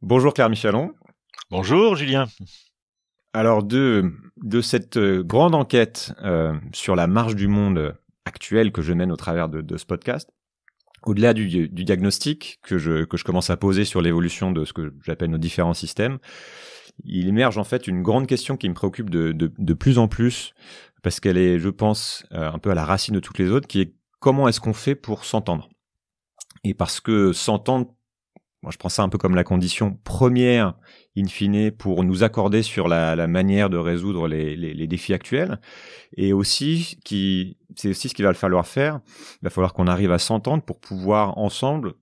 Bonjour Claire Michalon. Bonjour Julien. Alors de, cette euh, grande enquête euh, sur la marge du monde actuelle que je mène au travers de, ce podcast, au-delà du, diagnostic que je commence à poser sur l'évolution de ce que j'appelle nos différents systèmes, il émerge en fait une grande question qui me préoccupe de, plus en plus, parce qu'elle est, je pense, euh, un peu à la racine de toutes les autres, qui est comment est-ce qu'on fait pour s'entendre Et parce que s'entendre, moi je prends ça un peu comme la condition première, in fine, pour nous accorder sur la, manière de résoudre les, défis actuels, et aussi qui, c'est aussi ce qu'il va falloir faire, il va falloir qu'on arrive à s'entendre pour pouvoir ensemble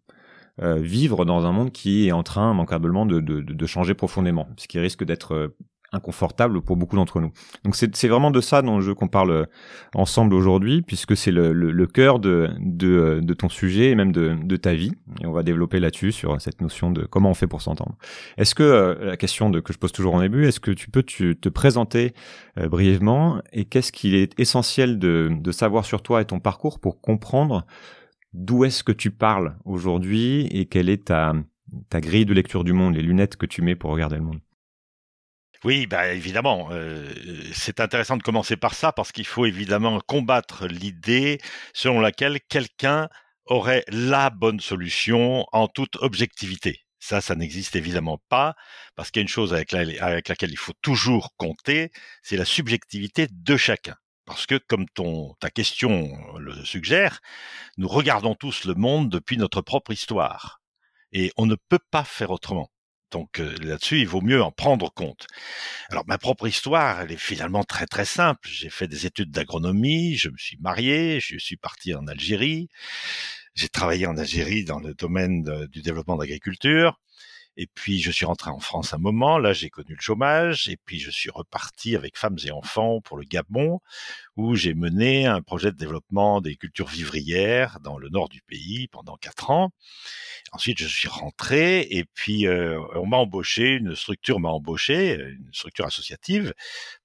euh, vivre dans un monde qui est en train manquablement, de, de, de changer profondément, ce qui risque d'être euh, inconfortable pour beaucoup d'entre nous. Donc c'est vraiment de ça dont je qu'on parle euh, ensemble aujourd'hui, puisque c'est le, le, cœur de, de, de, ton sujet et même de, de ta vie. Et on va développer là-dessus sur cette notion de comment on fait pour s'entendre. Est-ce que la question de, que je pose toujours en début, est-ce que tu peux tu, te présenter brièvement et qu'est-ce qu'il est essentiel de, de savoir sur toi et ton parcours pour comprendre d'où est-ce que tu parles aujourd'hui et quelle est ta, grille de lecture du monde, les lunettes que tu mets pour regarder le monde oui, bah évidemment, euh, euh, c'est intéressant de commencer par ça parce qu'il faut évidemment combattre l'idée selon laquelle quelqu'un aurait la bonne solution en toute objectivité. Ça, ça n'existe évidemment pas, parce qu'il y a une chose avec laquelle il faut toujours compter, c'est la subjectivité de chacun. Parce que, comme ta question le suggère, nous regardons tous le monde depuis notre propre histoire. Et on ne peut pas faire autrement. Donc là-dessus, il vaut mieux en prendre compte. Alors ma propre histoire, elle est finalement très très simple. J'ai fait des études d'agronomie, je me suis marié, je suis parti en Algérie, j'ai travaillé en Algérie dans le domaine du développement d'agriculture. Et puis je suis rentré en France un moment, là j'ai connu le chômage, et puis je suis reparti avec femmes et enfants pour le Gabon, où j'ai mené un projet de développement des cultures vivrières dans le nord du pays pendant quatre ans. Ensuite je suis rentré, et puis euh, on m'a embauché, une structure m'a embauché, une structure associative,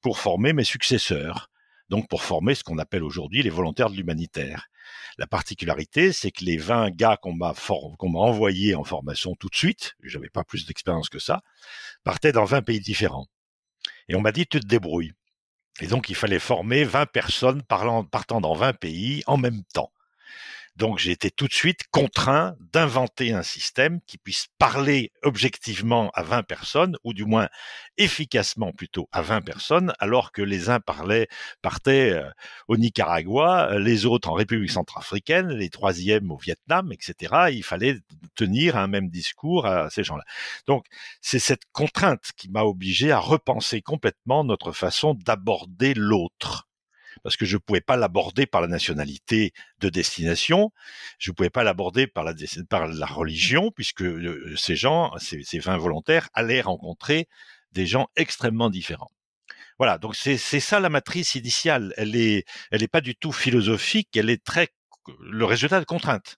pour former mes successeurs donc pour former ce qu'on appelle aujourd'hui les volontaires de l'humanitaire. La particularité, c'est que les 20 gars qu'on m'a envoyés en formation tout de suite, j'avais pas plus d'expérience que ça, partaient dans 20 pays différents. Et on m'a dit, tu te débrouilles. Et donc, il fallait former 20 personnes partant dans 20 pays en même temps. Donc j'ai été tout de suite contraint d'inventer un système qui puisse parler objectivement à 20 personnes, ou du moins efficacement plutôt à 20 personnes, alors que les uns parlaient, partaient euh, au Nicaragua, euh, les autres en République centrafricaine, les troisièmes au Vietnam, etc. il fallait tenir un même discours à ces gens-là. Donc c'est cette contrainte qui m'a obligé à repenser complètement notre façon d'aborder l'autre parce que je ne pouvais pas l'aborder par la nationalité de destination, je ne pouvais pas l'aborder par la, par la religion, puisque euh, ces gens, ces, ces 20 volontaires, allaient rencontrer des gens extrêmement différents. Voilà, donc c'est ça la matrice initiale. Elle n'est elle est pas du tout philosophique, elle est très le résultat de contraintes.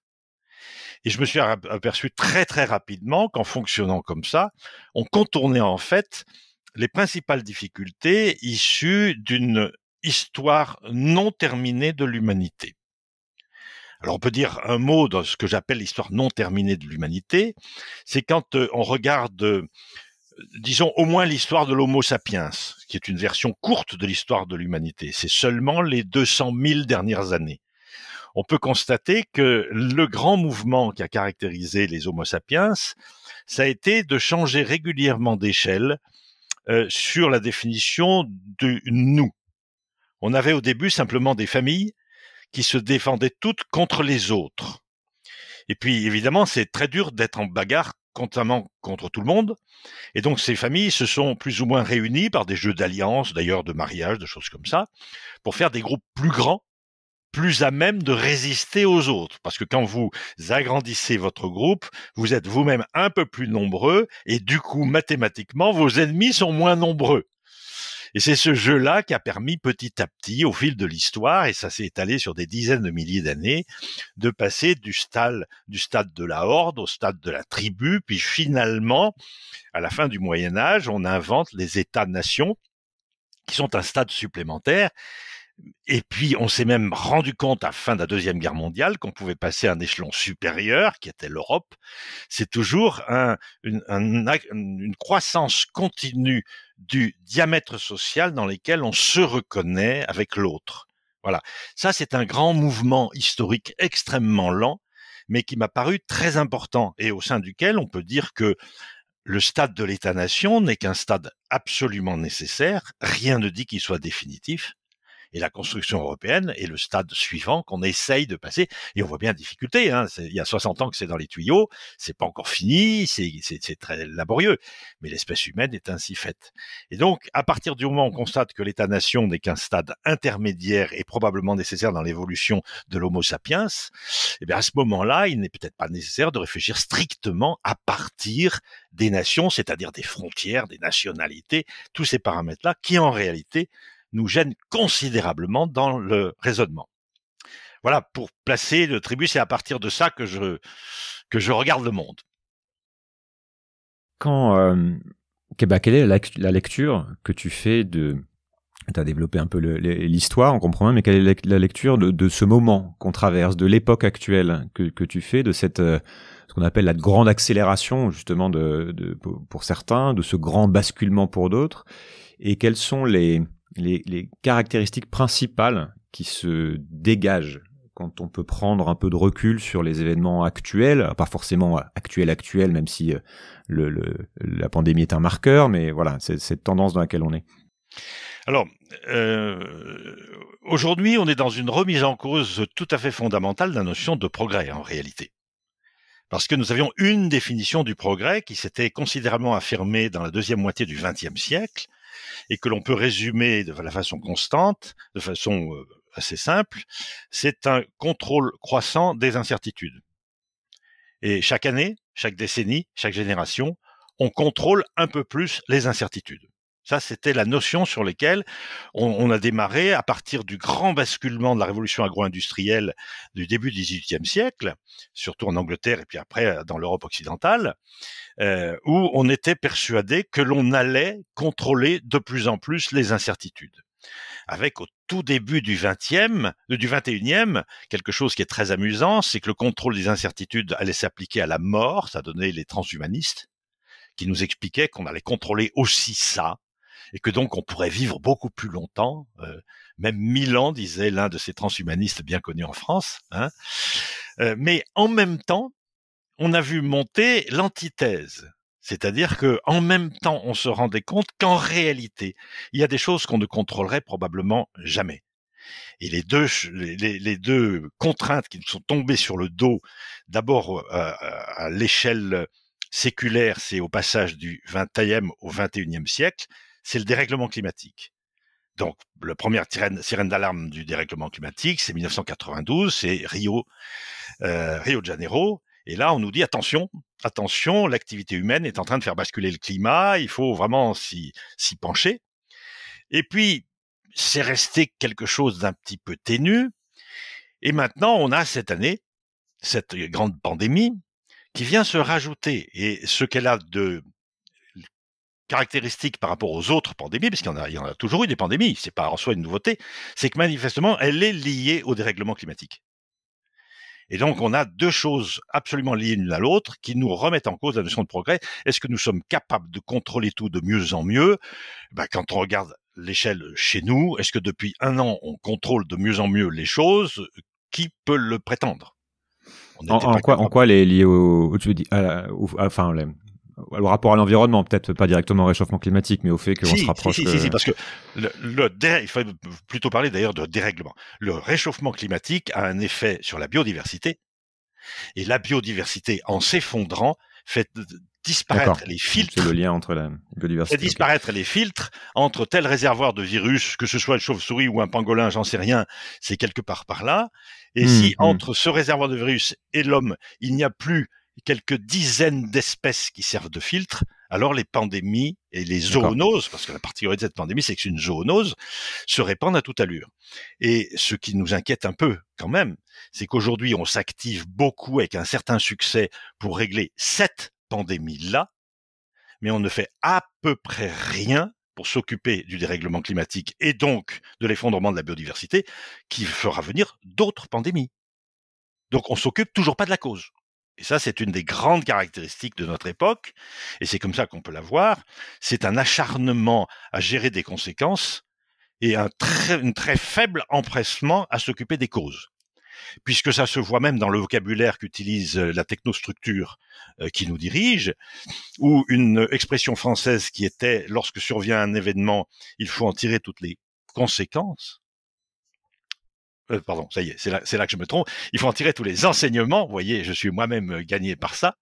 Et je me suis aperçu très très rapidement qu'en fonctionnant comme ça, on contournait en fait les principales difficultés issues d'une histoire non terminée de l'humanité. Alors on peut dire un mot dans ce que j'appelle l'histoire non terminée de l'humanité, c'est quand euh, on regarde, euh, disons au moins l'histoire de l'Homo sapiens, qui est une version courte de l'histoire de l'humanité, c'est seulement les 200 000 dernières années. On peut constater que le grand mouvement qui a caractérisé les Homo sapiens, ça a été de changer régulièrement d'échelle euh, sur la définition du nous. On avait au début simplement des familles qui se défendaient toutes contre les autres. Et puis évidemment, c'est très dur d'être en bagarre constamment contre tout le monde. Et donc ces familles se sont plus ou moins réunies par des jeux d'alliance, d'ailleurs de mariage, de choses comme ça, pour faire des groupes plus grands, plus à même de résister aux autres. Parce que quand vous agrandissez votre groupe, vous êtes vous-même un peu plus nombreux, et du coup, mathématiquement, vos ennemis sont moins nombreux. Et c'est ce jeu-là qui a permis petit à petit, au fil de l'histoire, et ça s'est étalé sur des dizaines de milliers d'années, de passer du stade, du stade de la horde au stade de la tribu, puis finalement, à la fin du Moyen Âge, on invente les États-nations, qui sont un stade supplémentaire et puis, on s'est même rendu compte à la fin de la Deuxième Guerre mondiale qu'on pouvait passer à un échelon supérieur, qui était l'Europe. C'est toujours une, une, croissance continue du diamètre social dans lequel on se reconnaît avec l'autre. Voilà. Ça, c'est un grand mouvement historique extrêmement lent, mais qui m'a paru très important et au sein duquel on peut dire que le stade de l'État-nation n'est qu'un stade absolument nécessaire. Rien ne dit qu'il soit définitif et la construction européenne est le stade suivant qu'on essaye de passer. Et on voit bien la difficulté. Hein. Il y a 60 ans que c'est dans les tuyaux, c'est pas encore fini, c'est très laborieux. Mais l'espèce humaine est ainsi faite. Et donc, à partir du moment où on constate que l'État-nation n'est qu'un stade intermédiaire et probablement nécessaire dans l'évolution de l'Homo sapiens, eh bien à ce moment-là, il n'est peut-être pas nécessaire de réfléchir strictement à partir des nations, c'est-à-dire des frontières, des nationalités, tous ces paramètres-là, qui en réalité nous gêne considérablement dans le raisonnement. Voilà, pour placer le tribut, c'est à partir de ça que je, que je regarde le monde. Quand, euh, quelle est la, lecture que tu fais de, tu as développé un peu l'histoire, on comprend bien, mais quelle est la lecture de, ce moment qu'on traverse, de l'époque actuelle que, tu fais, de cette euh, ce qu'on appelle la grande accélération justement de, pour certains, de ce grand basculement pour d'autres, et quels sont les les, caractéristiques principales qui se dégagent quand on peut prendre un peu de recul sur les événements actuels, euh, pas forcément euh, actuels actuels, même si euh, le, la pandémie est un marqueur, mais voilà, c'est cette tendance dans laquelle on est. Alors, aujourd'hui, on est dans une remise en cause tout à fait fondamentale de la notion de progrès, en réalité. Parce que nous avions une définition du progrès qui s'était considérablement affirmée dans la deuxième moitié du XXe siècle, et que l'on peut résumer de la façon constante, de façon euh, assez simple, c'est un contrôle croissant des incertitudes. Et chaque année, chaque décennie, chaque génération, on contrôle un peu plus les incertitudes. Ça, c'était la notion sur laquelle on, a démarré à partir du grand basculement de la révolution agro-industrielle du début du XVIIIe siècle, surtout en Angleterre et puis après euh, dans l'Europe occidentale, euh, où on était persuadé que l'on allait contrôler de plus en plus les incertitudes. Avec au tout début du XXe, euh, du XXIe, quelque chose qui est très amusant, c'est que le contrôle des incertitudes allait s'appliquer à la mort, ça donnait les transhumanistes, qui nous expliquaient qu'on allait contrôler aussi ça, et que donc on pourrait vivre beaucoup plus longtemps, euh, même mille ans, disait l'un de ces transhumanistes bien connus en France. Hein. Euh, mais en même temps, on a vu monter l'antithèse. C'est-à-dire que, en même temps, on se rendait compte qu'en réalité, il y a des choses qu'on ne contrôlerait probablement jamais. Et les deux, les, deux contraintes qui nous sont tombées sur le dos, d'abord euh, à, l'échelle séculaire, c'est au passage du XXe au XXIe siècle, c'est le dérèglement climatique. Donc, la première sirène, d'alarme du dérèglement climatique, c'est 1992, c'est Rio, euh, Rio de Janeiro. Et là, on nous dit attention, attention, l'activité humaine est en train de faire basculer le climat. Il faut vraiment s'y pencher. Et puis, c'est resté quelque chose d'un petit peu ténu. Et maintenant, on a cette année, cette grande pandémie, qui vient se rajouter. Et ce qu'elle a de caractéristique par rapport aux autres pandémies, parce qu'il y, en a toujours eu des pandémies, c'est pas en soi une nouveauté, c'est que manifestement, elle est liée au dérèglement climatique. Et donc, on a deux choses absolument liées l'une à l'autre qui nous remettent en cause la notion de progrès. Est-ce que nous sommes capables de contrôler tout de mieux en mieux bah, Quand on regarde l'échelle chez nous, est-ce que depuis un an, on contrôle de mieux en mieux les choses Qui peut le prétendre en, quoi, en, elle est liée au, dis, euh, le rapport à l'environnement, peut-être pas directement au réchauffement climatique, mais au fait que l'on se rapproche. Si, si, parce que le, il faut plutôt parler d'ailleurs de dérèglement. Le réchauffement climatique a un effet sur la biodiversité, et la biodiversité, en s'effondrant, fait disparaître les filtres. C'est le lien entre la biodiversité. Fait disparaître les filtres entre tel réservoir de virus, que ce soit une chauve-souris ou un pangolin, j'en sais rien, c'est quelque part par là. Et mmh, si mmh. entre ce réservoir de virus et l'homme, il n'y a plus quelques dizaines d'espèces qui servent de filtre, alors les pandémies et les zoonoses, parce que la particularité de cette pandémie, c'est que c'est une zoonose, se répandent à toute allure. Et ce qui nous inquiète un peu quand même, c'est qu'aujourd'hui, on s'active beaucoup avec un certain succès pour régler cette pandémie-là, mais on ne fait à peu près rien pour s'occuper du dérèglement climatique et donc de l'effondrement de la biodiversité qui fera venir d'autres pandémies. Donc on s'occupe toujours pas de la cause et ça c'est une des grandes caractéristiques de notre époque, et c'est comme ça qu'on peut la voir, c'est un acharnement à gérer des conséquences et un très, très faible empressement à s'occuper des causes puisque ça se voit même dans le vocabulaire qu'utilise euh, la technostructure euh, qui nous dirige, ou une expression française qui était lorsque survient un événement, il faut en tirer toutes les conséquences. Euh, pardon, ça y est, c'est là, que je me trompe. Il faut en tirer tous les enseignements. Vous voyez, je suis moi-même euh, gagné par ça.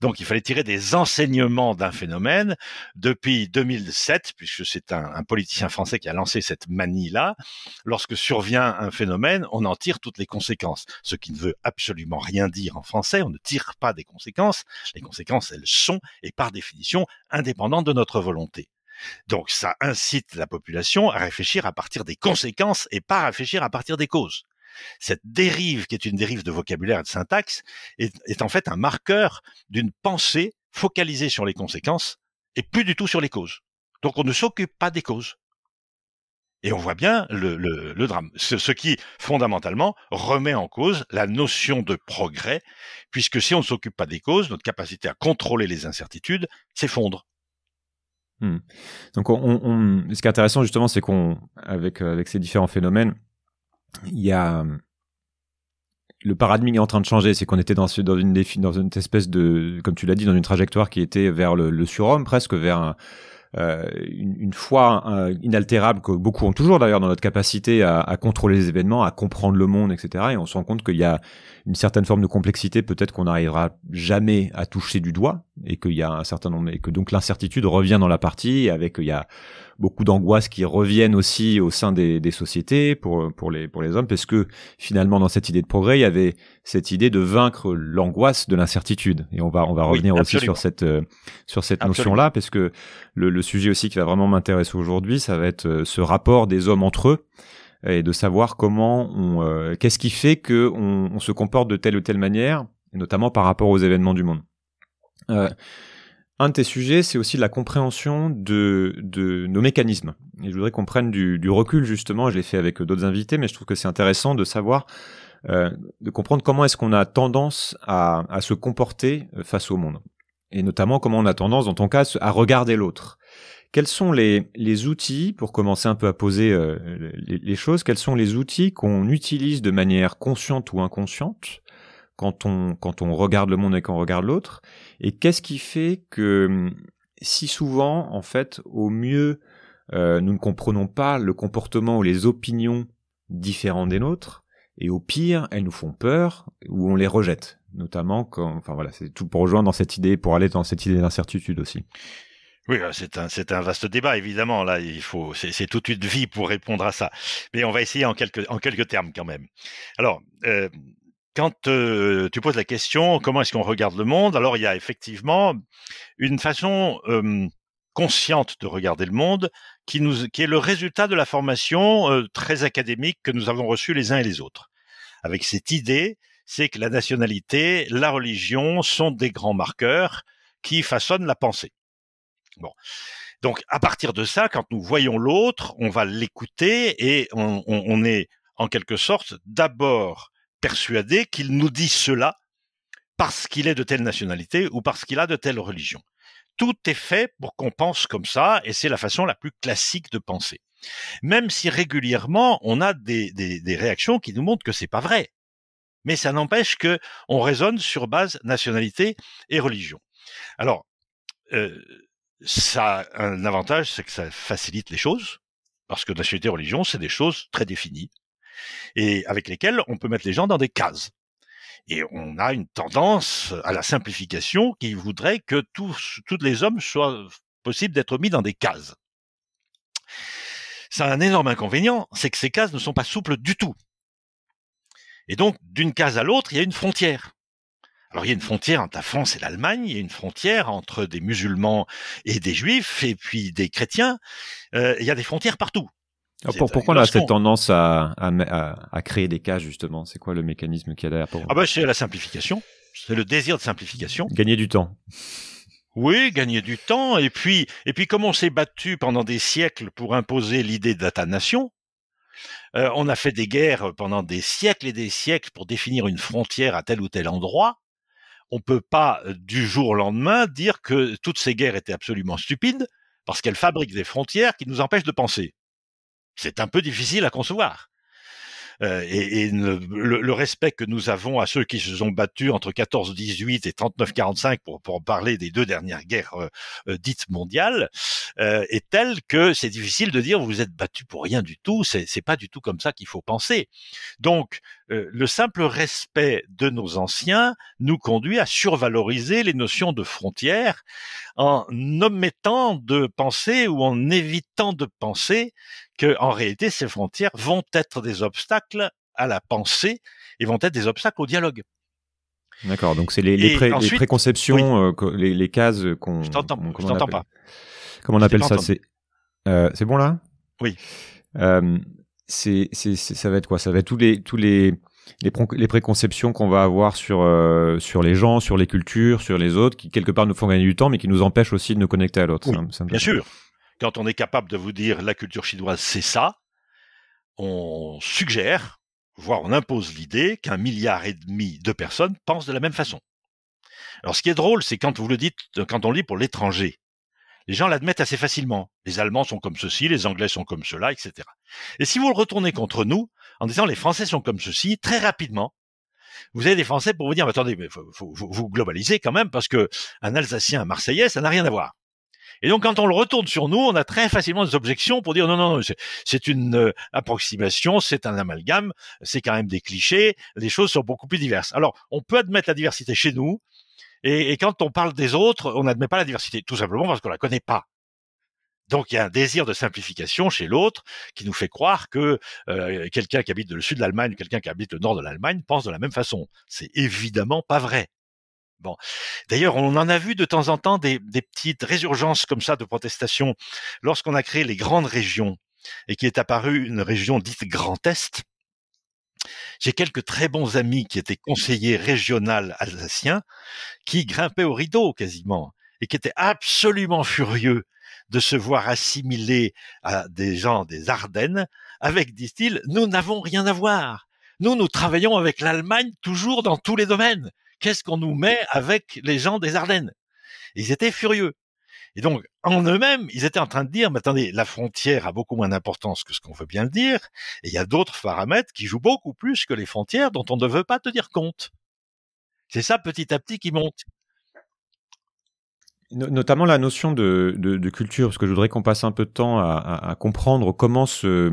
Donc, il fallait tirer des enseignements d'un phénomène depuis 2007, puisque c'est un, politicien français qui a lancé cette manie-là. Lorsque survient un phénomène, on en tire toutes les conséquences, ce qui ne veut absolument rien dire en français. On ne tire pas des conséquences. Les conséquences, elles sont, et par définition, indépendantes de notre volonté. Donc ça incite la population à réfléchir à partir des conséquences et pas à réfléchir à partir des causes. Cette dérive, qui est une dérive de vocabulaire et de syntaxe, est, en fait un marqueur d'une pensée focalisée sur les conséquences et plus du tout sur les causes. Donc on ne s'occupe pas des causes. Et on voit bien le, drame, ce, qui fondamentalement remet en cause la notion de progrès, puisque si on ne s'occupe pas des causes, notre capacité à contrôler les incertitudes s'effondre. Hmm. Donc, on, ce qui est intéressant justement, c'est qu'on, avec, euh, avec ces différents phénomènes, il y a hum, le paradigme est en train de changer. C'est qu'on était dans, dans, une dans une espèce de, comme tu l'as dit, dans une trajectoire qui était vers le, surhomme, presque vers euh, une, foi euh, inaltérable que beaucoup ont toujours d'ailleurs dans notre capacité à, à, contrôler les événements, à comprendre le monde, etc. Et on se rend compte qu'il y a une certaine forme de complexité peut-être qu'on n'arrivera jamais à toucher du doigt, et qu'il y a un certain nombre et que donc l'incertitude revient dans la partie avec il y a beaucoup d'angoisses qui reviennent aussi au sein des, des, sociétés pour pour les pour les hommes parce que finalement dans cette idée de progrès il y avait cette idée de vaincre l'angoisse de l'incertitude et on va on va revenir aussi sur cette euh, sur cette notion là parce que le, le, sujet aussi qui va vraiment m'intéresser aujourd'hui ça va être euh, ce rapport des hommes entre eux et de savoir comment on euh, qu'est-ce qui fait que on, on se comporte de telle ou telle manière et notamment par rapport aux événements du monde un de tes sujets, c'est aussi la compréhension de, nos mécanismes. Et je voudrais qu'on prenne du, recul, justement. Je l'ai fait avec d'autres invités, mais je trouve que c'est intéressant de savoir, euh, de comprendre comment est-ce qu'on a tendance à, se comporter euh, face au monde. Et notamment comment on a tendance, dans ton cas, à regarder l'autre. Quels sont les, outils, pour commencer un peu à poser euh, les, choses, quels sont les outils qu'on utilise de manière consciente ou inconsciente quand on, quand on regarde le monde et quand on regarde l'autre Et qu'est-ce qui fait que hum, si souvent, en fait, au mieux, euh, nous ne comprenons pas le comportement ou les opinions différentes des nôtres, et au pire, elles nous font peur ou on les rejette, notamment quand, enfin voilà, c'est tout pour rejoindre dans cette idée, pour aller dans cette idée d'incertitude aussi. Oui, euh, c'est un, c'est un vaste débat, évidemment. Là, il faut, c'est, c'est toute une vie pour répondre à ça. Mais on va essayer en quelques, en quelques termes quand même. Alors, euh, quand tu poses la question comment est-ce qu'on regarde le monde, alors il y a effectivement une façon consciente de regarder le monde qui, est le résultat de la formation très académique que nous avons reçue les uns et les autres. Avec cette idée, c'est que la nationalité, la religion sont des grands marqueurs qui façonnent la pensée. Bon. Donc à partir de ça, quand nous voyons l'autre, on va l'écouter et on est en quelque sorte d'abord persuadé qu'il nous dit cela parce qu'il est de telle nationalité ou parce qu'il a de telle religion. Tout est fait pour qu'on pense comme ça, et c'est la façon la plus classique de penser. Même si régulièrement on a des, réactions qui nous montrent que c'est pas vrai, mais ça n'empêche que on raisonne sur base nationalité et religion. Alors, euh, ça un avantage, c'est que ça facilite les choses, parce que nationalité et religion, c'est des choses très définies, et avec lesquels on peut mettre les gens dans des cases. Et on a une tendance à la simplification qui voudrait que tous, les hommes soient possibles d'être mis dans des cases. C'est a un énorme inconvénient, c'est que ces cases ne sont pas souples du tout. Et donc, d'une case à l'autre, il y a une frontière. Alors il y a une frontière entre la France et l'Allemagne, il y a une frontière entre des musulmans et des juifs, et puis des chrétiens. Euh, il y a des frontières partout. Ah, pourquoi on a cette tendance à, créer des cas, justement C'est quoi le mécanisme qu'il y a derrière pour... Ah bah, c'est la simplification. C'est le désir de simplification. Gagner du temps. Oui, gagner du temps. Et puis, et puis comme on s'est battu pendant des siècles pour imposer l'idée d'ata nation euh, on a fait des guerres pendant des siècles et des siècles pour définir une frontière à tel ou tel endroit. On peut pas, euh, du jour au lendemain, dire que toutes ces guerres étaient absolument stupides parce qu'elles fabriquent des frontières qui nous empêchent de penser c'est un peu difficile à concevoir. Euh, et, le, respect que nous avons à ceux qui se sont battus entre 14-18 et 39-45 pour, pour parler des deux dernières guerres euh, euh, dites mondiales est tel que c'est difficile de dire vous êtes battus pour rien du tout. C'est, c'est pas du tout comme ça qu'il faut penser. Donc le simple respect de nos anciens nous conduit à survaloriser les notions de frontières en omettant de penser ou en évitant de penser que, en réalité, ces frontières vont être des obstacles à la pensée et vont être des obstacles au dialogue. D'accord, donc c'est les, préconceptions, euh, les, cases qu'on. Je t'entends, je t'entends pas. Comment on appelle ça euh, C'est bon là Oui. Euh, c'est ça va être quoi Ça va être tous les tous les les, préconceptions qu'on va avoir sur euh, sur les gens, sur les cultures, sur les autres, qui quelque part nous font gagner du temps, mais qui nous empêchent aussi de nous connecter à l'autre. bien sûr. Quand on est capable de vous dire la culture chinoise c'est ça, on suggère, voire on impose l'idée qu'un milliard et demi de personnes pensent de la même façon. Alors ce qui est drôle, c'est quand vous le dites, quand on lit pour l'étranger, les gens l'admettent assez facilement. Les Allemands sont comme ceci, les Anglais sont comme cela, etc. Et si vous le retournez contre nous, en disant les Français sont comme ceci très rapidement. Vous avez des Français pour vous dire, mais attendez, mais vous globalisez quand même parce que un Alsacien, un Marseillais, ça n'a rien à voir. Et donc, quand on le retourne sur nous, on a très facilement des objections pour dire non, non, non, c'est une euh, approximation, c'est un amalgame, c'est quand même des clichés, les choses sont beaucoup plus diverses. Alors, on peut admettre la diversité chez nous, et, quand on parle des autres, on n'admet pas la diversité, tout simplement parce qu'on la connaît pas. Donc il y a un désir de simplification chez l'autre qui nous fait croire que euh, quelqu'un qui habite le sud de l'Allemagne, quelqu'un qui habite le nord de l'Allemagne pense de la même façon. C'est évidemment pas vrai. Bon. D'ailleurs, on en a vu de temps en temps des, petites résurgences comme ça de protestations lorsqu'on a créé les grandes régions et qui est apparue une région dite Grand Est. J'ai quelques très bons amis qui étaient conseillers régionaux alsaciens qui grimpaient au rideau quasiment et qui étaient absolument furieux de se voir assimilés à des gens des Ardennes avec, disent-ils, nous n'avons rien à voir. Nous, nous travaillons avec l'Allemagne toujours dans tous les domaines. Qu'est-ce qu'on nous met avec les gens des Ardennes Ils étaient furieux. Et donc, en eux-mêmes, ils étaient en train de dire, mais attendez, la frontière a beaucoup moins d'importance que ce qu'on veut bien le dire, et il y a d'autres paramètres qui jouent beaucoup plus que les frontières dont on ne veut pas tenir compte. C'est ça petit à petit qui monte. Notamment la notion de, culture, parce que je voudrais qu'on passe un peu de temps à, comprendre comment se euh,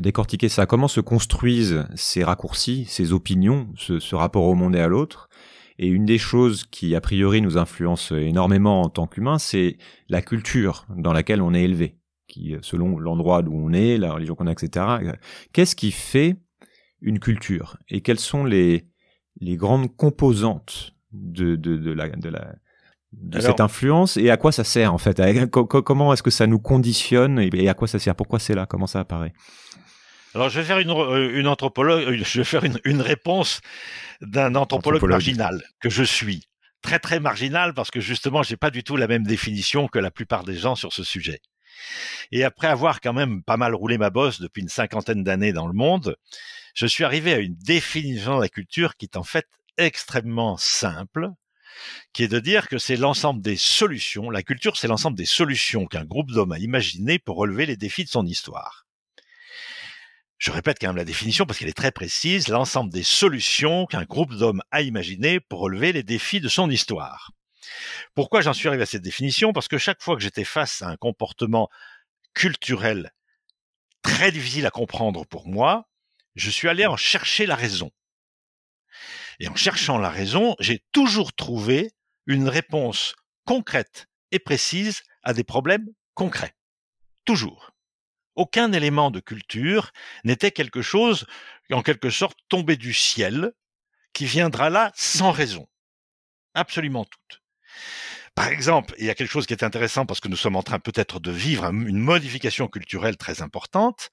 décortiquer ça, comment se construisent ces raccourcis, ces opinions, ce, rapport au monde et à l'autre. Et une des choses qui, a priori, nous influence énormément en tant qu'humains, c'est la culture dans laquelle on est élevé, qui, euh, selon l'endroit d'où on est, la religion qu'on a, etc. Qu'est-ce qui fait une culture et quelles sont les, les grandes composantes de, de la, de la de cette influence et à quoi ça sert en fait eh, Comment est-ce que ça nous conditionne et, à quoi ça sert Pourquoi c'est là Comment ça apparaît alors, je vais faire une, euh, anthropologue, euh, je vais faire une, réponse d'un anthropologue, anthropologue, marginal que je suis. Très, très marginal parce que justement, j'ai pas du tout la même définition que la plupart des gens sur ce sujet. Et après avoir quand même pas mal roulé ma bosse depuis une cinquantaine d'années dans le monde, je suis arrivé à une définition de la culture qui est en fait extrêmement simple, qui est de dire que c'est l'ensemble des solutions, la culture c'est l'ensemble des solutions qu'un groupe d'hommes a imaginées pour relever les défis de son histoire. Je répète quand même la définition parce qu'elle est très précise, l'ensemble des solutions qu'un groupe d'hommes a imaginées pour relever les défis de son histoire. Pourquoi j'en suis arrivé à cette définition Parce que chaque fois que j'étais face à un comportement culturel très difficile à comprendre pour moi, je suis allé en chercher la raison. Et en cherchant la raison, j'ai toujours trouvé une réponse concrète et précise à des problèmes concrets. Toujours. Aucun élément de culture n'était quelque chose, en quelque sorte, tombé du ciel, qui viendra là sans raison. Absolument toutes. Par exemple, il y a quelque chose qui est intéressant parce que nous sommes en train peut-être de vivre une modification culturelle très importante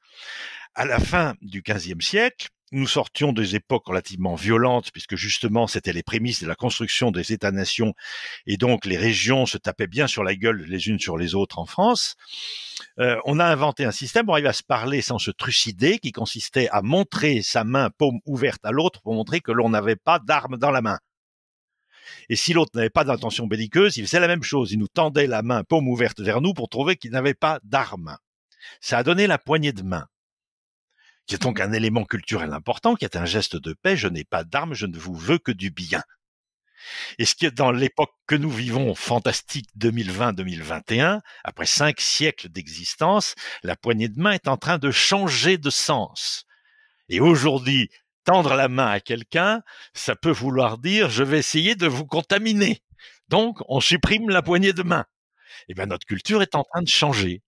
à la fin du XVe siècle, nous sortions des époques relativement violentes, puisque justement c'était les prémices de la construction des États-nations, et donc les régions se tapaient bien sur la gueule les unes sur les autres en France. Euh, on a inventé un système pour arriver à se parler sans se trucider, qui consistait à montrer sa main paume ouverte à l'autre pour montrer que l'on n'avait pas d'armes dans la main. Et si l'autre n'avait pas d'intention belliqueuse, il faisait la même chose. Il nous tendait la main paume ouverte vers nous pour trouver qu'il n'avait pas d'armes. Ça a donné la poignée de main qui est donc un élément culturel important, qui est un geste de paix, je n'ai pas d'armes, je ne vous veux que du bien. Et ce qui est dans l'époque que nous vivons, fantastique 2020-2021, après cinq siècles d'existence, la poignée de main est en train de changer de sens. Et aujourd'hui, tendre la main à quelqu'un, ça peut vouloir dire je vais essayer de vous contaminer. Donc, on supprime la poignée de main. Eh bien, notre culture est en train de changer.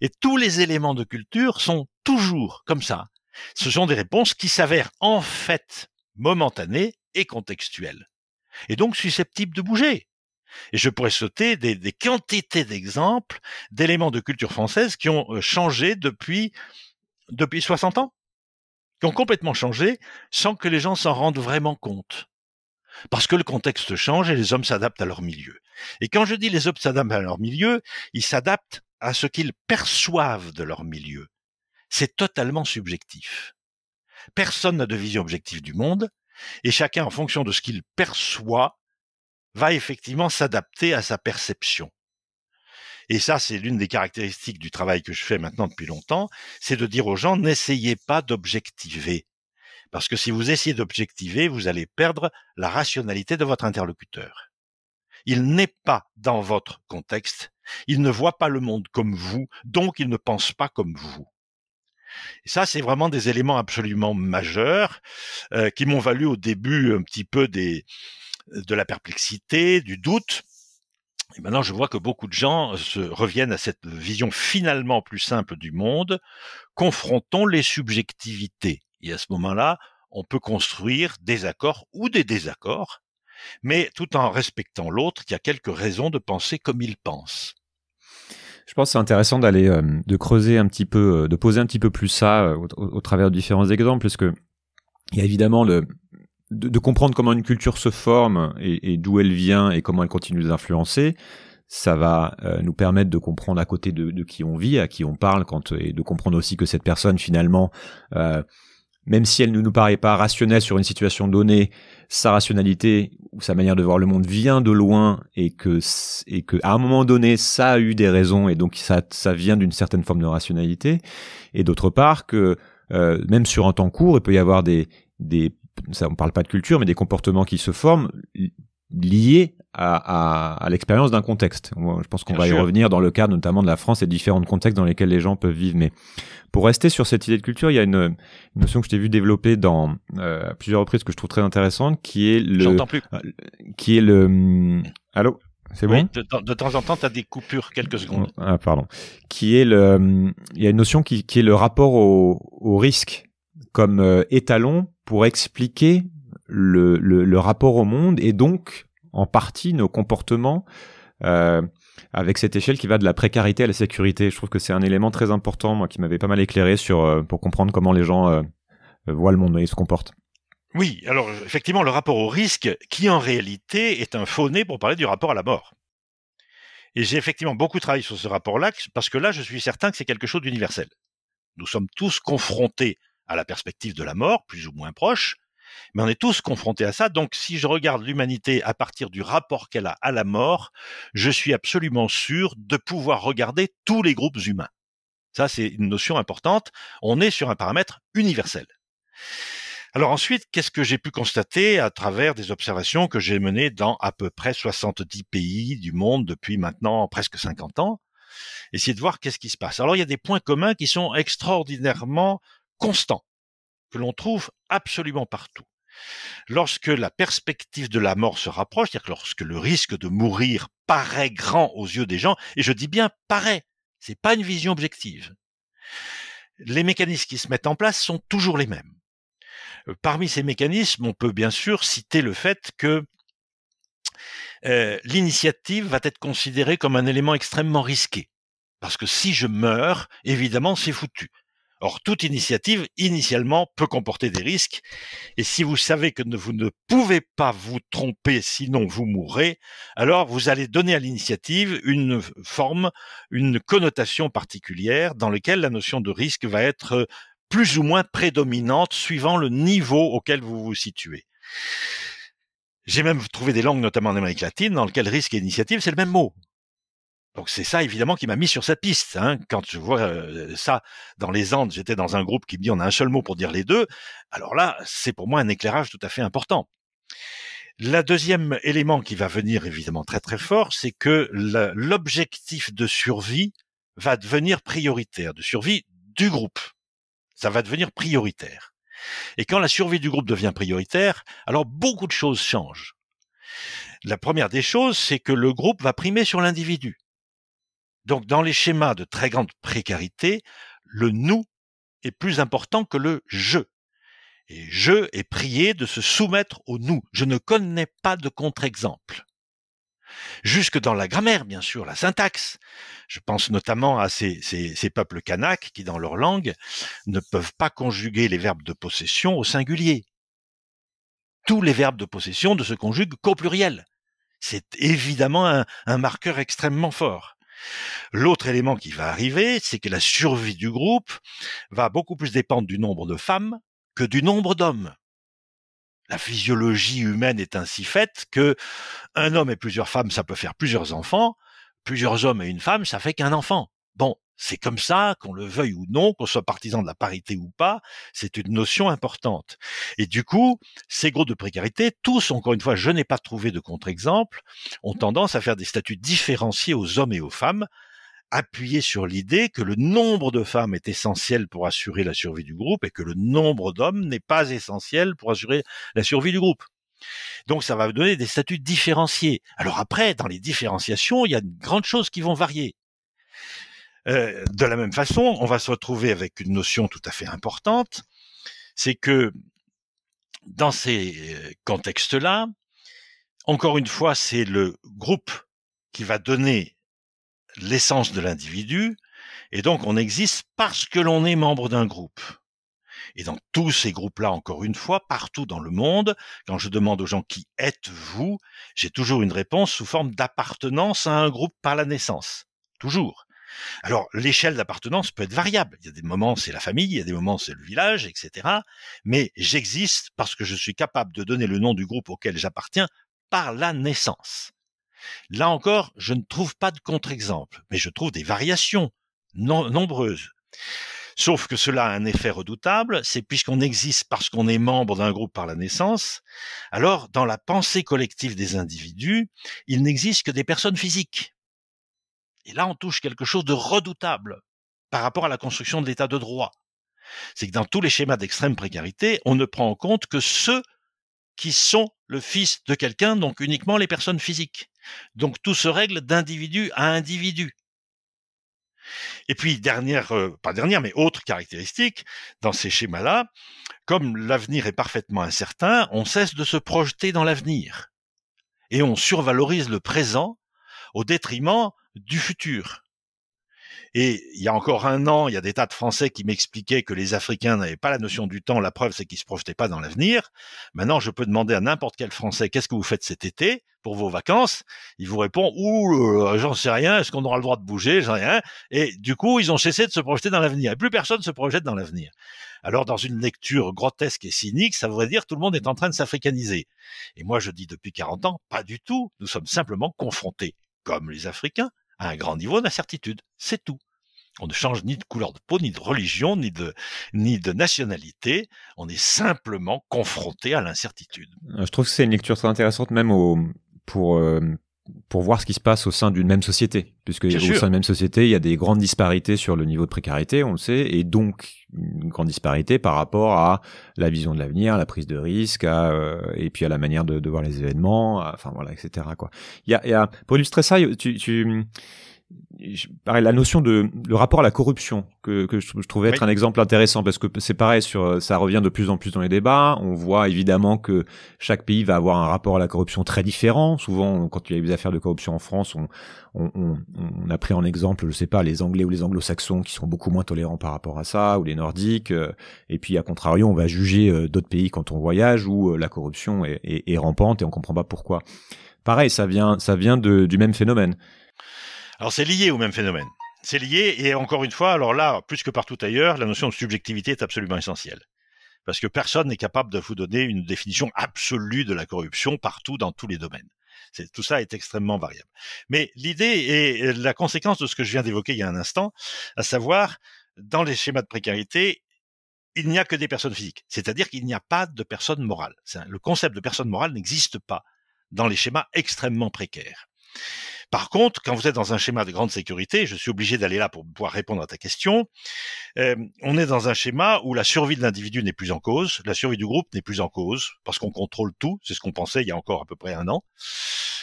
Et tous les éléments de culture sont toujours comme ça. Ce sont des réponses qui s'avèrent en fait momentanées et contextuelles, et donc susceptibles de bouger. Et je pourrais sauter des, quantités d'exemples d'éléments de culture française qui ont euh, changé depuis, depuis 60 ans, qui ont complètement changé sans que les gens s'en rendent vraiment compte. Parce que le contexte change et les hommes s'adaptent à leur milieu. Et quand je dis les hommes s'adaptent à leur milieu, ils s'adaptent à ce qu'ils perçoivent de leur milieu c'est totalement subjectif. Personne n'a de vision objective du monde, et chacun, en fonction de ce qu'il perçoit, va effectivement s'adapter à sa perception. Et ça, c'est l'une des caractéristiques du travail que je fais maintenant depuis longtemps, c'est de dire aux gens, n'essayez pas d'objectiver. Parce que si vous essayez d'objectiver, vous allez perdre la rationalité de votre interlocuteur. Il n'est pas dans votre contexte, il ne voit pas le monde comme vous, donc il ne pense pas comme vous. Et ça, c'est vraiment des éléments absolument majeurs euh, qui m'ont valu au début un petit peu de la perplexité, du doute. Et maintenant, je vois que beaucoup de gens se reviennent à cette vision finalement plus simple du monde. Confrontons les subjectivités. Et à ce moment-là, on peut construire des accords ou des désaccords, mais tout en respectant l'autre qui a quelques raisons de penser comme il pense. Je pense que c'est intéressant d'aller euh, de creuser un petit peu, euh, de poser un petit peu plus ça euh, au, travers de différents exemples, parce que il y a évidemment le de, comprendre comment une culture se forme et, d'où elle vient et comment elle continue d'influencer. Ça va nous permettre de comprendre à côté de, qui on vit, à qui on parle, quand et de comprendre aussi que cette personne finalement même si elle ne nous paraît pas rationnelle sur une situation donnée, sa rationalité ou sa manière de voir le monde vient de loin et que, et que à un moment donné, ça a eu des raisons et donc ça, ça vient d'une certaine forme de rationalité. Et d'autre part que euh, même sur un temps court, il peut y avoir des, des ça, on parle pas de culture, mais des comportements qui se forment liés à, à, l'expérience d'un contexte. Je pense qu'on va y revenir dans le cadre notamment de la France et différents contextes dans lesquels les gens peuvent vivre. Mais pour rester sur cette idée de culture, il y a une, notion que je t'ai vu développer dans euh, plusieurs reprises que je trouve très intéressante, qui est le. J'entends plus. Ah, qui est le. Hmm, allô. C'est bon de, de, temps en temps, tu as des coupures, quelques secondes. Ah, pardon. Qui est le, hmm, il y a une notion qui, qui est le rapport au, au risque comme euh, étalon pour expliquer le, le, le, rapport au monde et donc en partie nos comportements euh, avec cette échelle qui va de la précarité à la sécurité. Je trouve que c'est un élément très important, moi, qui m'avait pas mal éclairé sur euh, pour comprendre comment les gens euh, voient le monde et se comportent. Oui, alors effectivement, le rapport au risque, qui en réalité est un faux né pour parler du rapport à la mort. Et j'ai effectivement beaucoup travaillé sur ce rapport-là, parce que là, je suis certain que c'est quelque chose d'universel. Nous sommes tous confrontés à la perspective de la mort, plus ou moins proche, mais on est tous confrontés à ça. Donc, si je regarde l'humanité à partir du rapport qu'elle a à la mort, je suis absolument sûr de pouvoir regarder tous les groupes humains. Ça, c'est une notion importante. On est sur un paramètre universel. Alors ensuite, qu'est-ce que j'ai pu constater à travers des observations que j'ai menées dans à peu près 70 pays du monde depuis maintenant presque 50 ans Essayer de voir qu'est-ce qui se passe. Alors il y a des points communs qui sont extraordinairement constants, que l'on trouve absolument partout. Lorsque la perspective de la mort se rapproche, c'est-à-dire lorsque le risque de mourir paraît grand aux yeux des gens, et je dis bien paraît, c'est pas une vision objective. Les mécanismes qui se mettent en place sont toujours les mêmes. Euh, parmi ces mécanismes, on peut bien sûr citer le fait que euh, l'initiative va être considérée comme un élément extrêmement risqué. Parce que si je meurs, évidemment, c'est foutu. Or, toute initiative, initialement, peut comporter des risques, et si vous savez que vous ne pouvez pas vous tromper, sinon vous mourrez, alors vous allez donner à l'initiative une forme, une connotation particulière dans laquelle la notion de risque va être euh, plus ou moins prédominante suivant le niveau auquel vous vous situez. J'ai même trouvé des langues, notamment en Amérique latine, dans lesquelles risque et initiative, c'est le même mot. Donc c'est ça évidemment qui m'a mis sur cette piste. Hein. Quand je vois euh, ça dans les Andes, j'étais dans un groupe qui me dit on a un seul mot pour dire les deux. Alors là, c'est pour moi un éclairage tout à fait important. La deuxième élément qui va venir évidemment très très fort, c'est que l'objectif de survie va devenir prioritaire, de survie du groupe. Ça va devenir prioritaire. Et quand la survie du groupe devient prioritaire, alors beaucoup de choses changent. La première des choses, c'est que le groupe va primer sur l'individu. Donc dans les schémas de très grande précarité, le nous est plus important que le je. Et je est prié de se soumettre au nous. Je ne connais pas de contre-exemple. Jusque dans la grammaire, bien sûr, la syntaxe. Je pense notamment à ces, peuples kanaks qui, dans leur langue, ne peuvent pas conjuguer les verbes de possession au singulier. Tous les verbes de possession ne se conjuguent qu'au pluriel. C'est évidemment un marqueur extrêmement fort. L'autre élément qui va arriver, c'est que la survie du groupe va beaucoup plus dépendre du nombre de femmes que du nombre d'hommes. La physiologie humaine est ainsi faite que un homme et plusieurs femmes, ça peut faire plusieurs enfants, plusieurs hommes et une femme, ça fait qu'un enfant. Bon, c'est comme ça, qu'on le veuille ou non, qu'on soit partisan de la parité ou pas, c'est une notion importante. Et du coup, ces groupes de précarité, tous, encore une fois, je n'ai pas trouvé de contre-exemple, ont tendance à faire des statuts différenciés aux hommes et aux femmes, appuyés sur l'idée que le nombre de femmes est essentiel pour assurer la survie du groupe et que le nombre d'hommes n'est pas essentiel pour assurer la survie du groupe. Donc ça va donner des statuts différenciés. Alors après, dans les différenciations, il y a de grandes choses qui vont varier. Euh, de la même façon, on va se retrouver avec une notion tout à fait importante, c'est que dans ces euh, contextes-là, encore une fois, c'est le groupe qui va donner l'essence de l'individu, et donc on existe parce que l'on est membre d'un groupe. Et dans tous ces groupes-là, encore une fois, partout dans le monde, quand je demande aux gens qui êtes-vous, j'ai toujours une réponse sous forme d'appartenance à un groupe par la naissance. Toujours. Alors, l'échelle d'appartenance peut être variable. Il y a des moments, c'est la famille, il y a des moments, c'est le village, etc. Mais j'existe parce que je suis capable de donner le nom du groupe auquel j'appartiens par la naissance. Là encore, je ne trouve pas de contre-exemple, mais je trouve des variations nombreuses. Sauf que cela a un effet redoutable, c'est puisqu'on existe parce qu'on est membre d'un groupe par la naissance, alors dans la pensée collective des individus, il n'existe que des personnes physiques. Et là, on touche quelque chose de redoutable par rapport à la construction de l'état de droit. C'est que dans tous les schémas d'extrême précarité, on ne prend en compte que ceux qui sont le fils de quelqu'un, donc uniquement les personnes physiques. Donc tout se règle d'individu à individu. Et puis, dernière, euh, pas dernière, mais autre caractéristique, dans ces schémas-là, comme l'avenir est parfaitement incertain, on cesse de se projeter dans l'avenir. Et on survalorise le présent au détriment du futur. Et il y a encore un an, il y a des tas de Français qui m'expliquaient que les Africains n'avaient pas la notion du temps. La preuve, c'est qu'ils ne se projetaient pas dans l'avenir. Maintenant, je peux demander à n'importe quel Français qu'est-ce que vous faites cet été pour vos vacances. Il vous répond ouh, euh, j'en sais rien. Est-ce qu'on aura le droit de bouger J'en sais rien. Et du coup, ils ont cessé de se projeter dans l'avenir. Et plus personne se projette dans l'avenir. Alors, dans une lecture grotesque et cynique, ça voudrait dire que tout le monde est en train de s'africaniser. Et moi, je dis depuis 40 ans, pas du tout. Nous sommes simplement confrontés comme les Africains, à un grand niveau d'incertitude. C'est tout. On ne change ni de couleur de peau, ni de religion, ni de, nationalité. On est simplement confronté à l'incertitude. Euh, je trouve que c'est une lecture très intéressante, même euh, pour, voir ce qui se passe au sein d'une même société. Puisque au sein d'une même société, il y a des grandes disparités sur le niveau de précarité, on le sait, et donc une grande disparité par rapport à la vision de l'avenir, la prise de risque, euh, et puis à la manière de, de voir les événements, enfin voilà, etc. Quoi. Il y a, y a, pour illustrer ça, tu, tu pareil, la notion de le rapport à la corruption que, je, trouvais être un exemple intéressant parce que c'est pareil sur euh, ça revient de plus en plus dans les débats. On voit évidemment que chaque pays va avoir un rapport à la corruption très différent. Souvent, quand il y a des affaires de corruption en France, on, on, on, a pris en exemple, je sais pas, les Anglais ou les Anglo-Saxons qui sont beaucoup moins tolérants par rapport à ça, ou les Nordiques. Euh, et puis, à contrario, on va juger euh, d'autres pays quand on voyage où la corruption est, est, est rampante et on comprend pas pourquoi. Pareil, ça vient, ça vient de, du même phénomène. Alors c'est lié au même phénomène. C'est lié, et encore une fois, alors là, plus que partout ailleurs, la notion de subjectivité est absolument essentielle. Parce que personne n'est capable de vous donner une définition absolue de la corruption partout dans tous les domaines. tout ça est extrêmement variable. Mais l'idée est euh, la conséquence de ce que je viens d'évoquer il y a un instant, à savoir, dans les schémas de précarité, il n'y a que des personnes physiques. C'est-à-dire qu'il n'y a pas de personnes morales. Le concept de personne morale n'existe pas dans les schémas extrêmement précaires. Par contre, quand vous êtes dans un schéma de grande sécurité, je suis obligé d'aller là pour pouvoir répondre à ta question, on est dans un schéma où la survie de l'individu n'est plus en cause, la survie du groupe n'est plus en cause, parce qu'on contrôle tout, c'est ce qu'on pensait il y a encore à peu près un an.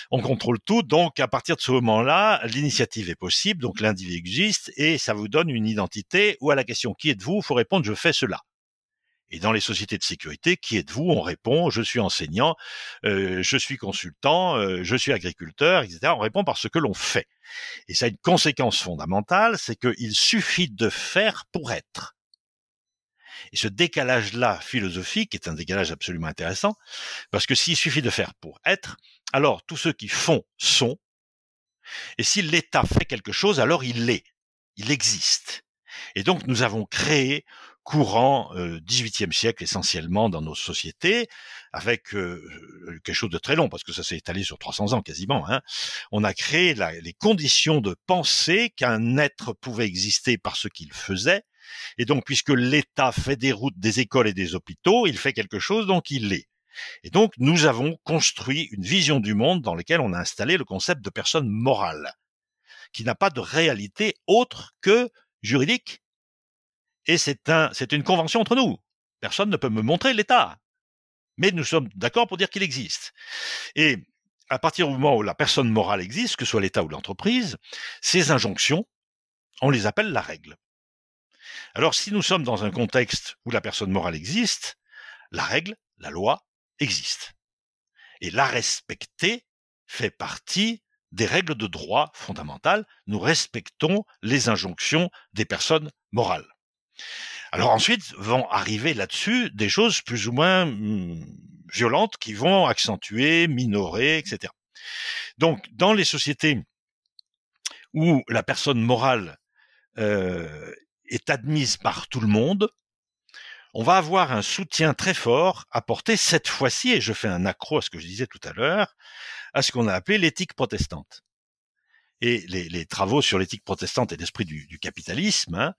On contrôle tout, donc à partir de ce moment-là, l'initiative est possible, donc l'individu existe, et ça vous donne une identité où à la question qui êtes-vous, il faut répondre je fais cela. Et dans les sociétés de sécurité, qui êtes-vous On répond, je suis enseignant, euh, je suis consultant, euh, je suis agriculteur, etc. On répond par ce que l'on fait. Et ça a une conséquence fondamentale, c'est qu'il suffit de faire pour être. Et ce décalage-là philosophique est un décalage absolument intéressant, parce que s'il suffit de faire pour être, alors tous ceux qui font sont, et si l'État fait quelque chose, alors il l'est, il existe. Et donc nous avons créé courant euh, 18e siècle essentiellement dans nos sociétés, avec euh, euh, quelque chose de très long, parce que ça s'est étalé sur 300 ans quasiment. Hein. On a créé les conditions de penser qu'un être pouvait exister par ce qu'il faisait, et donc puisque l'État fait des routes, des écoles et des hôpitaux, il fait quelque chose, donc il l'est. Et donc nous avons construit une vision du monde dans laquelle on a installé le concept de personne morale, qui n'a pas de réalité autre que juridique et c'est une convention entre nous. Personne ne peut me montrer l'État. Mais nous sommes d'accord pour dire qu'il existe. Et à partir du moment où la personne morale existe, que ce soit l'État ou l'entreprise, ces injonctions, on les appelle la règle. Alors si nous sommes dans un contexte où la personne morale existe, la règle, la loi, existe. Et la respecter fait partie des règles de droit fondamentales. Nous respectons les injonctions des personnes morales. Alors ensuite vont arriver là-dessus des choses plus ou moins hum, violentes qui vont accentuer, minorer, etc. Donc dans les sociétés où la personne morale euh, est admise par tout le monde, on va avoir un soutien très fort apporté cette fois-ci, et je fais un accro à ce que je disais tout à l'heure, à ce qu'on a appelé l'éthique protestante. Et les, travaux sur l'éthique protestante et l'esprit du, capitalisme hein,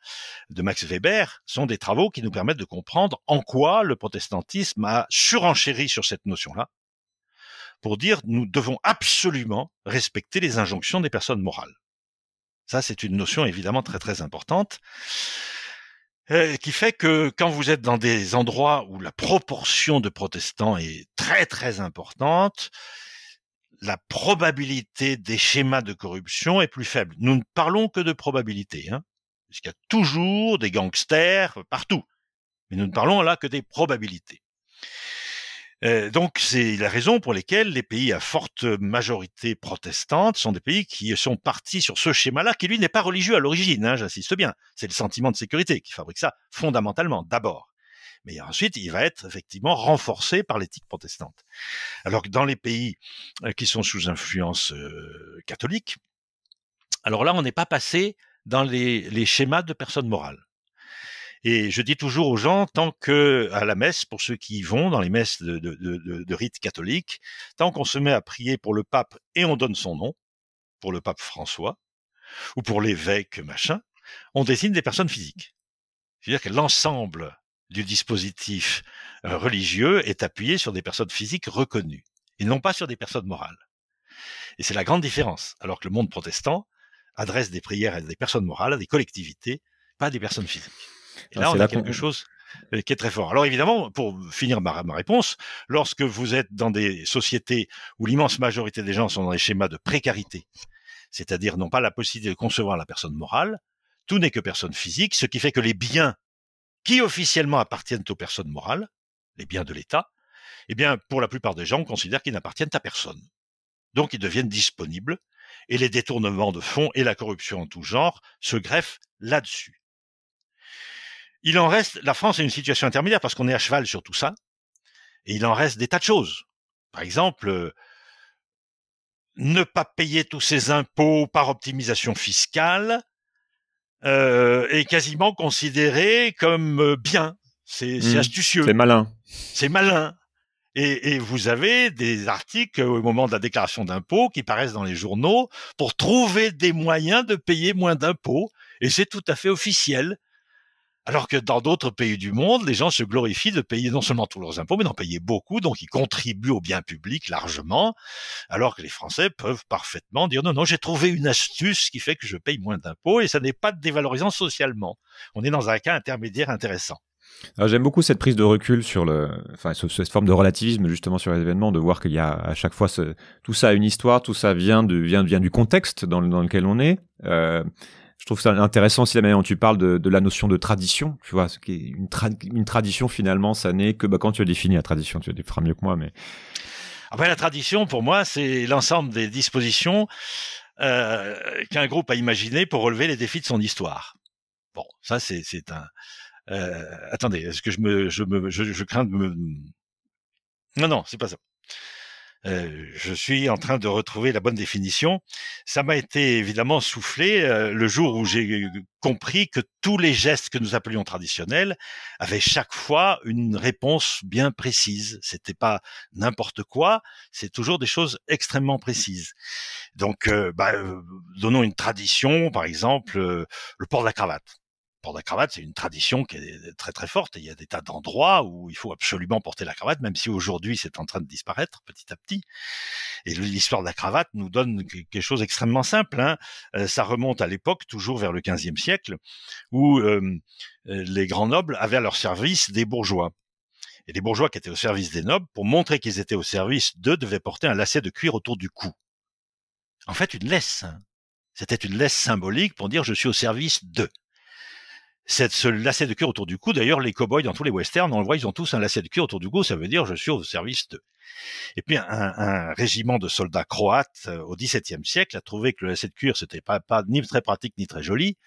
de Max Weber sont des travaux qui nous permettent de comprendre en quoi le protestantisme a surenchéri sur cette notion-là pour dire nous devons absolument respecter les injonctions des personnes morales. Ça, c'est une notion évidemment très très importante euh, qui fait que quand vous êtes dans des endroits où la proportion de protestants est très très importante, la probabilité des schémas de corruption est plus faible. Nous ne parlons que de probabilités, hein. puisqu'il y a toujours des gangsters partout. Mais nous ne parlons là que des probabilités. Euh, donc c'est la raison pour laquelle les pays à forte majorité protestante sont des pays qui sont partis sur ce schéma-là, qui lui n'est pas religieux à l'origine, hein, j'insiste bien. C'est le sentiment de sécurité qui fabrique ça fondamentalement, d'abord mais ensuite il va être effectivement renforcé par l'éthique protestante. Alors que dans les pays euh, qui sont sous influence euh, catholique, alors là on n'est pas passé dans les, schémas de personnes morales. Et je dis toujours aux gens, tant que à la messe, pour ceux qui y vont dans les messes de, de rite catholique, tant qu'on se met à prier pour le pape et on donne son nom, pour le pape François, ou pour l'évêque machin, on désigne des personnes physiques. C'est-à-dire que l'ensemble du dispositif euh, religieux est appuyé sur des personnes physiques reconnues et non pas sur des personnes morales. Et c'est la grande différence, alors que le monde protestant adresse des prières à des personnes morales, à des collectivités, pas à des personnes physiques. Et ah, là, on a quelque chose euh, qui est très fort. Alors évidemment, pour finir ma, ma réponse, lorsque vous êtes dans des sociétés où l'immense majorité des gens sont dans des schémas de précarité, c'est-à-dire n'ont pas la possibilité de concevoir la personne morale, tout n'est que personne physique, ce qui fait que les biens qui officiellement appartiennent aux personnes morales, les biens de l'État, eh bien, pour la plupart des gens, on considère qu'ils n'appartiennent à personne. Donc, ils deviennent disponibles, et les détournements de fonds et la corruption en tout genre se greffent là-dessus. Il en reste, la France est une situation intermédiaire parce qu'on est à cheval sur tout ça, et il en reste des tas de choses. Par exemple, euh, ne pas payer tous ses impôts par optimisation fiscale, euh, est quasiment considéré comme euh, bien. C'est hmm. astucieux. C'est malin. C'est malin. Et, et, vous avez des articles au moment de la déclaration d'impôt qui paraissent dans les journaux pour trouver des moyens de payer moins d'impôts. Et c'est tout à fait officiel. Alors que dans d'autres pays du monde, les gens se glorifient de payer non seulement tous leurs impôts, mais d'en payer beaucoup, donc ils contribuent au bien public largement, alors que les Français peuvent parfaitement dire non, non, j'ai trouvé une astuce qui fait que je paye moins d'impôts, et ça n'est pas dévalorisant socialement. On est dans un cas intermédiaire intéressant. J'aime beaucoup cette prise de recul sur le, enfin, cette forme de relativisme justement sur les événements, de voir qu'il y a à chaque fois tout ça a une histoire, tout ça vient, vient, du contexte dans, lequel on est. Euh, je trouve ça intéressant aussi la manière dont tu parles de, la notion de tradition. Tu vois, ce qui est une, tradition finalement, ça n'est que bah, quand tu as défini la tradition, tu feras mieux que moi. Mais après la tradition, pour moi, c'est l'ensemble des dispositions euh, qu'un groupe a imaginées pour relever les défis de son histoire. Bon, ça c'est un. Euh, attendez, est-ce que je me, je me, je crains de me. Non, non, c'est pas ça. Euh, je suis en train de retrouver la bonne définition. Ça m'a été évidemment soufflé euh, le jour où j'ai compris que tous les gestes que nous appelions traditionnels avaient chaque fois une réponse bien précise. C'était pas n'importe quoi, c'est toujours des choses extrêmement précises. Donc, euh, bah, donnons une tradition, par exemple, le port de la cravate la cravate, c'est une tradition qui est euh, très très forte. il y a des tas d'endroits où il faut absolument porter la cravate, même si aujourd'hui c'est en train de disparaître petit à petit. Et l'histoire de la cravate nous donne quelque chose d'extrêmement simple. Hein. Euh, ça remonte à l'époque, toujours vers le XVe siècle, où euh, les grands nobles avaient à leur service des bourgeois. Et les bourgeois qui étaient au service des nobles, pour montrer qu'ils étaient au service d'eux, devaient porter un lacet de cuir autour du cou. En fait, une laisse. C'était une laisse symbolique pour dire je suis au service d'eux cette, ce lacet de cuir autour du cou. D'ailleurs, les cowboys dans mmh. tous les westerns, on le voit, ils ont tous un lacet de cuir autour du cou. Ça veut dire je suis au service de. Et puis un, régiment de soldats croates euh, au XVIIe siècle a trouvé que le lacet de cuir c'était pas, pas ni très pratique ni très joli,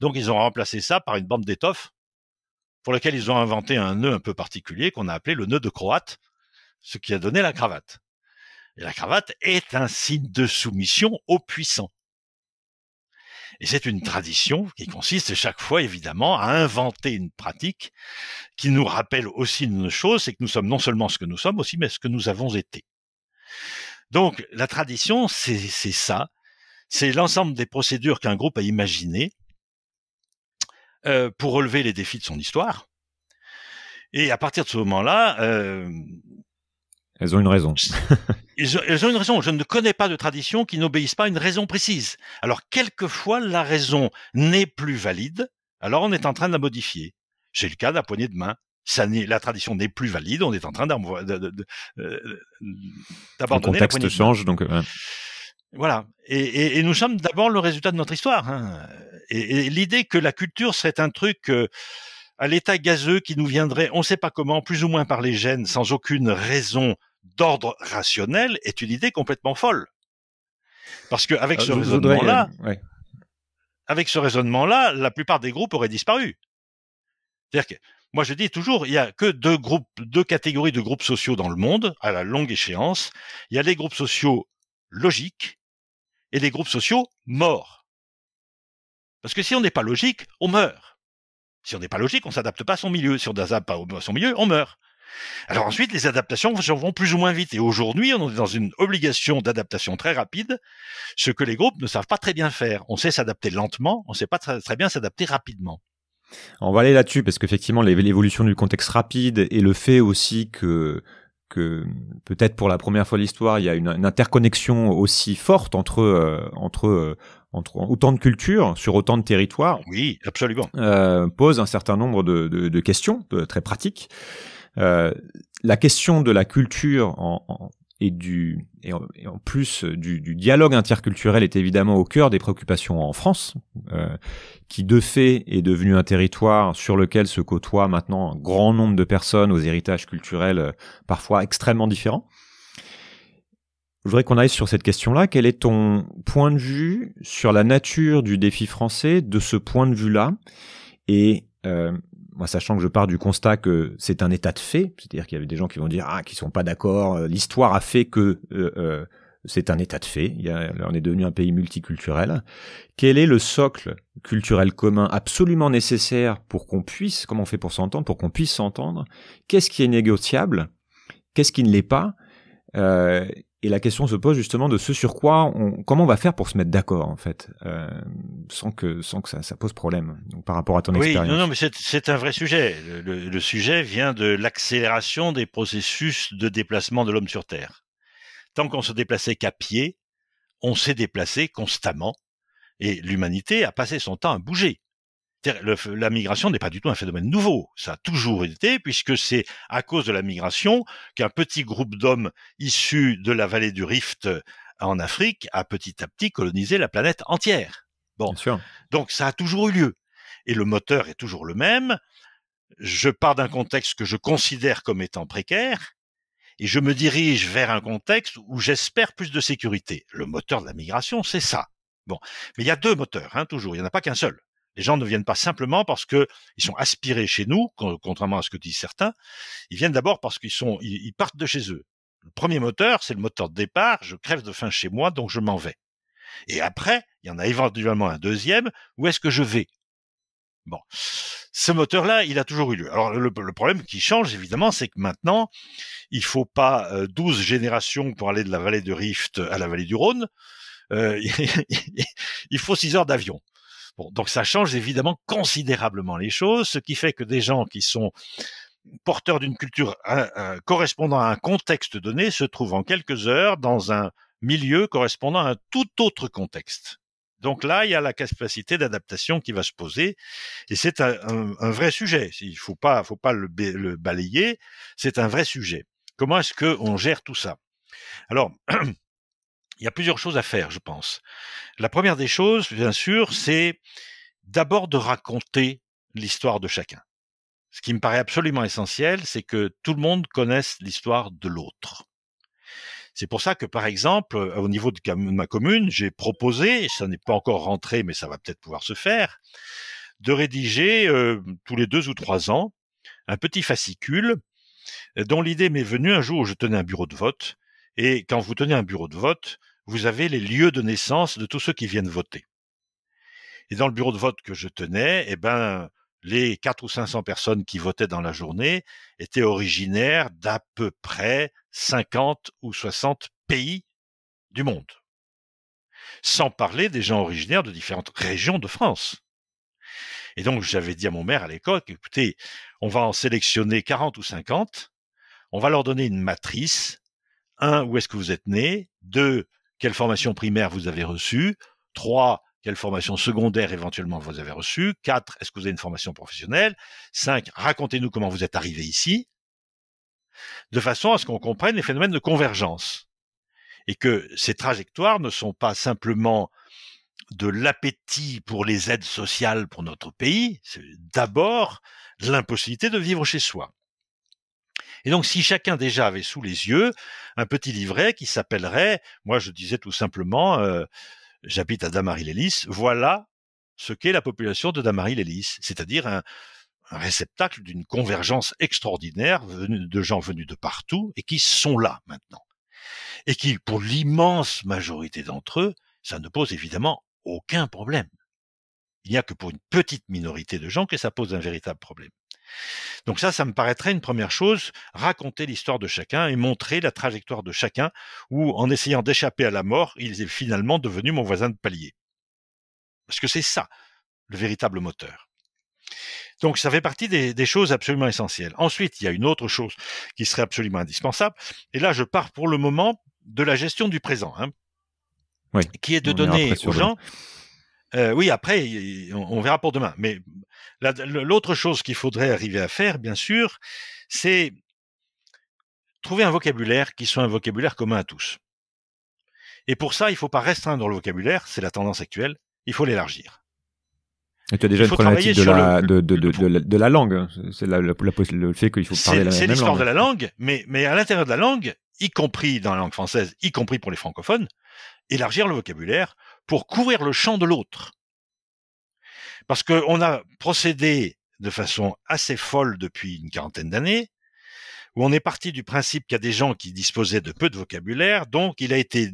donc ils ont remplacé ça par une bande d'étoffe pour laquelle ils ont inventé un nœud un peu particulier qu'on a appelé le nœud de croate, ce qui a donné la cravate. Et la cravate est un signe de soumission aux puissants. Et c'est une tradition qui consiste chaque fois, évidemment, à inventer une pratique qui nous rappelle aussi une chose, c'est que nous sommes non seulement ce que nous sommes aussi, mais ce que nous avons été. Donc, la tradition, c'est ça. C'est l'ensemble des procédures qu'un groupe a imaginées euh, pour relever les défis de son histoire. Et à partir de ce moment-là, euh, elles ont une raison. elles, ont, une raison. Je ne connais pas de tradition qui n'obéisse pas à une raison précise. Alors, quelquefois, la raison n'est plus valide, alors on est en train de la modifier. C'est le cas de la poignée de main. Ça la tradition n'est plus valide, on est en train euh, d'abandonner Le contexte change, donc. Voilà. Et, nous sommes d'abord le résultat de notre histoire. Hein. Et, l'idée que la culture serait un truc euh, à l'état gazeux qui nous viendrait, on ne sait pas comment, plus ou moins par les gènes, sans aucune raison d'ordre rationnel, est une idée complètement folle. Parce qu'avec euh, ce raisonnement-là, euh, avec ce raisonnement-là, la plupart des groupes auraient disparu. C'est-à-dire que moi, je dis toujours, il n'y a que deux groupes, deux catégories de groupes sociaux dans le monde, à la longue échéance. Il y a les groupes sociaux logiques et les groupes sociaux morts. Parce que si on n'est pas logique, on meurt. Si on n'est pas logique, on s'adapte pas à son milieu. Si on ne s'adapte pas à son milieu, on meurt. Alors ensuite, les adaptations vont plus ou moins vite. Et aujourd'hui, on est dans une obligation d'adaptation très rapide, ce que les groupes ne savent pas très bien faire. On sait s'adapter lentement, on ne sait pas très bien s'adapter rapidement. On va aller là-dessus parce qu'effectivement l'évolution du contexte rapide et le fait aussi que que peut-être pour la première fois de l'histoire, il y a une, interconnexion aussi forte entre euh, entre euh, entre autant de cultures sur autant de territoires. Oui, absolument. Euh, pose un certain nombre de, de, de questions très pratiques. Euh, la question de la culture en, en, et du et en, plus euh, du, du, dialogue interculturel est évidemment au cœur des préoccupations en France, euh, qui de fait est devenu un territoire sur lequel se côtoient maintenant un grand nombre de personnes aux héritages culturels euh, parfois extrêmement différents. Je voudrais qu'on aille sur cette question-là. Quel est ton point de vue sur la nature du défi français de ce point de vue-là Et euh, moi, sachant que je pars du constat que c'est un état de fait, c'est-à-dire qu'il y avait des gens qui vont dire ah, qui sont pas d'accord, euh, l'histoire a fait que euh, euh, c'est un état de fait. on est devenu un pays multiculturel. Quel est le socle culturel commun absolument nécessaire pour qu'on puisse, comment on fait pour s'entendre, pour qu'on puisse s'entendre Qu'est-ce qui est négociable Qu'est-ce qui ne l'est pas euh, et la question se pose justement de ce sur quoi, on, comment on va faire pour se mettre d'accord en fait, euh, sans que sans que ça, pose problème. par rapport à ton expérience. non, non, mais c'est un vrai sujet. Le, le sujet vient de l'accélération des processus de déplacement de l'homme sur Terre. Tant qu'on se déplaçait qu'à pied, on s'est déplacé constamment, et l'humanité a passé son temps à bouger la migration n'est pas du tout un phénomène nouveau. Ça a toujours été, puisque c'est à cause de la migration qu'un petit groupe d'hommes issus de la vallée du Rift euh, en Afrique a petit à petit colonisé la planète entière. Bon, donc ça a toujours eu lieu. Et le moteur est toujours le même. Je pars d'un contexte que je considère comme étant précaire et je me dirige vers un contexte où j'espère plus de sécurité. Le moteur de la migration, c'est ça. Bon, mais il y a deux moteurs, hein, toujours. Il n'y en a pas qu'un seul. Les gens ne viennent pas simplement parce que ils sont aspirés chez nous, contrairement à ce que disent certains. Ils viennent d'abord parce qu'ils sont, ils partent de chez eux. Le premier moteur, c'est le moteur de départ. Je crève de faim chez moi, donc je m'en vais. Et après, il y en a éventuellement un deuxième. Où est-ce que je vais Bon, ce moteur-là, il a toujours eu lieu. Alors le, problème qui change évidemment, c'est que maintenant, il faut pas 12 euh, générations pour aller de la vallée de Rift à la vallée du Rhône. Euh, il faut 6 heures d'avion donc ça change évidemment considérablement les choses, ce qui fait que des gens qui sont porteurs d'une culture correspondant à un contexte donné se trouvent en quelques heures dans un milieu correspondant à un tout autre contexte. Donc là, il y a la capacité d'adaptation qui va se poser, et c'est un, vrai sujet. Il faut pas, faut pas le, le balayer. C'est un vrai sujet. Comment est-ce que on gère tout ça Alors, il y a plusieurs choses à faire, je pense. La première des choses, bien sûr, c'est d'abord de raconter l'histoire de chacun. Ce qui me paraît absolument essentiel, c'est que tout le monde connaisse l'histoire de l'autre. C'est pour ça que, par exemple, euh, au niveau de ma commune, j'ai proposé, ça n'est pas encore rentré, mais ça va peut-être pouvoir se faire, de rédiger euh, tous les deux ou trois ans un petit fascicule euh, dont l'idée m'est venue un jour où je tenais un bureau de vote et quand vous tenez un bureau de vote, vous avez les lieux de naissance de tous ceux qui viennent voter. Et dans le bureau de vote que je tenais, eh ben, les quatre ou 500 personnes qui votaient dans la journée étaient originaires d'à peu près 50 ou 60 pays du monde. Sans parler des gens originaires de différentes régions de France. Et donc, j'avais dit à mon maire à l'école, écoutez, on va en sélectionner 40 ou 50, on va leur donner une matrice, un, où est-ce que vous êtes né, deux, quelle formation primaire vous avez reçue, trois, quelle formation secondaire éventuellement vous avez reçue, quatre, est-ce que vous avez une formation professionnelle, cinq, racontez-nous comment vous êtes arrivé ici, de façon à ce qu'on comprenne les phénomènes de convergence et que ces trajectoires ne sont pas simplement de l'appétit pour les aides sociales pour notre pays, c'est d'abord l'impossibilité de vivre chez soi. Et donc, si chacun déjà avait sous les yeux un petit livret qui s'appellerait, moi je disais tout simplement, euh, j'habite à Damary-les-Lys, voilà ce qu'est la population de Damary-les-Lys, c'est-à-dire un, un réceptacle d'une convergence extraordinaire de gens venus de partout et qui sont là maintenant. Et qui, pour l'immense majorité d'entre eux, ça ne pose évidemment aucun problème. Il n'y a que pour une petite minorité de gens que ça pose un véritable problème. Donc ça, ça me paraîtrait une première chose, raconter l'histoire de chacun et montrer la trajectoire de chacun, où en essayant d'échapper à la mort, il est finalement devenu mon voisin de palier. Parce que c'est ça, le véritable moteur. Donc ça fait partie des, choses absolument essentielles. Ensuite, il y a une autre chose qui serait absolument indispensable, et là je pars pour le moment de la gestion du présent, hein, qui est de donner aux gens... Euh, oui, après, on, verra pour demain. Mais l'autre chose qu'il faudrait arriver à faire, bien sûr, c'est trouver un vocabulaire qui soit un vocabulaire commun à tous. Et pour ça, il ne faut pas restreindre le vocabulaire, c'est la tendance actuelle, il faut l'élargir. Et tu as déjà une problématique de la, de, la langue. C'est le fait qu'il faut parler la même langue. C'est l'histoire de la langue, mais, mais à l'intérieur de la langue, y compris dans la langue française, y compris pour les francophones, élargir le vocabulaire pour couvrir le champ de l'autre. Parce qu'on a procédé de façon assez folle depuis une quarantaine d'années, où on est parti du principe qu'il y a des gens qui disposaient de peu de vocabulaire, donc il a été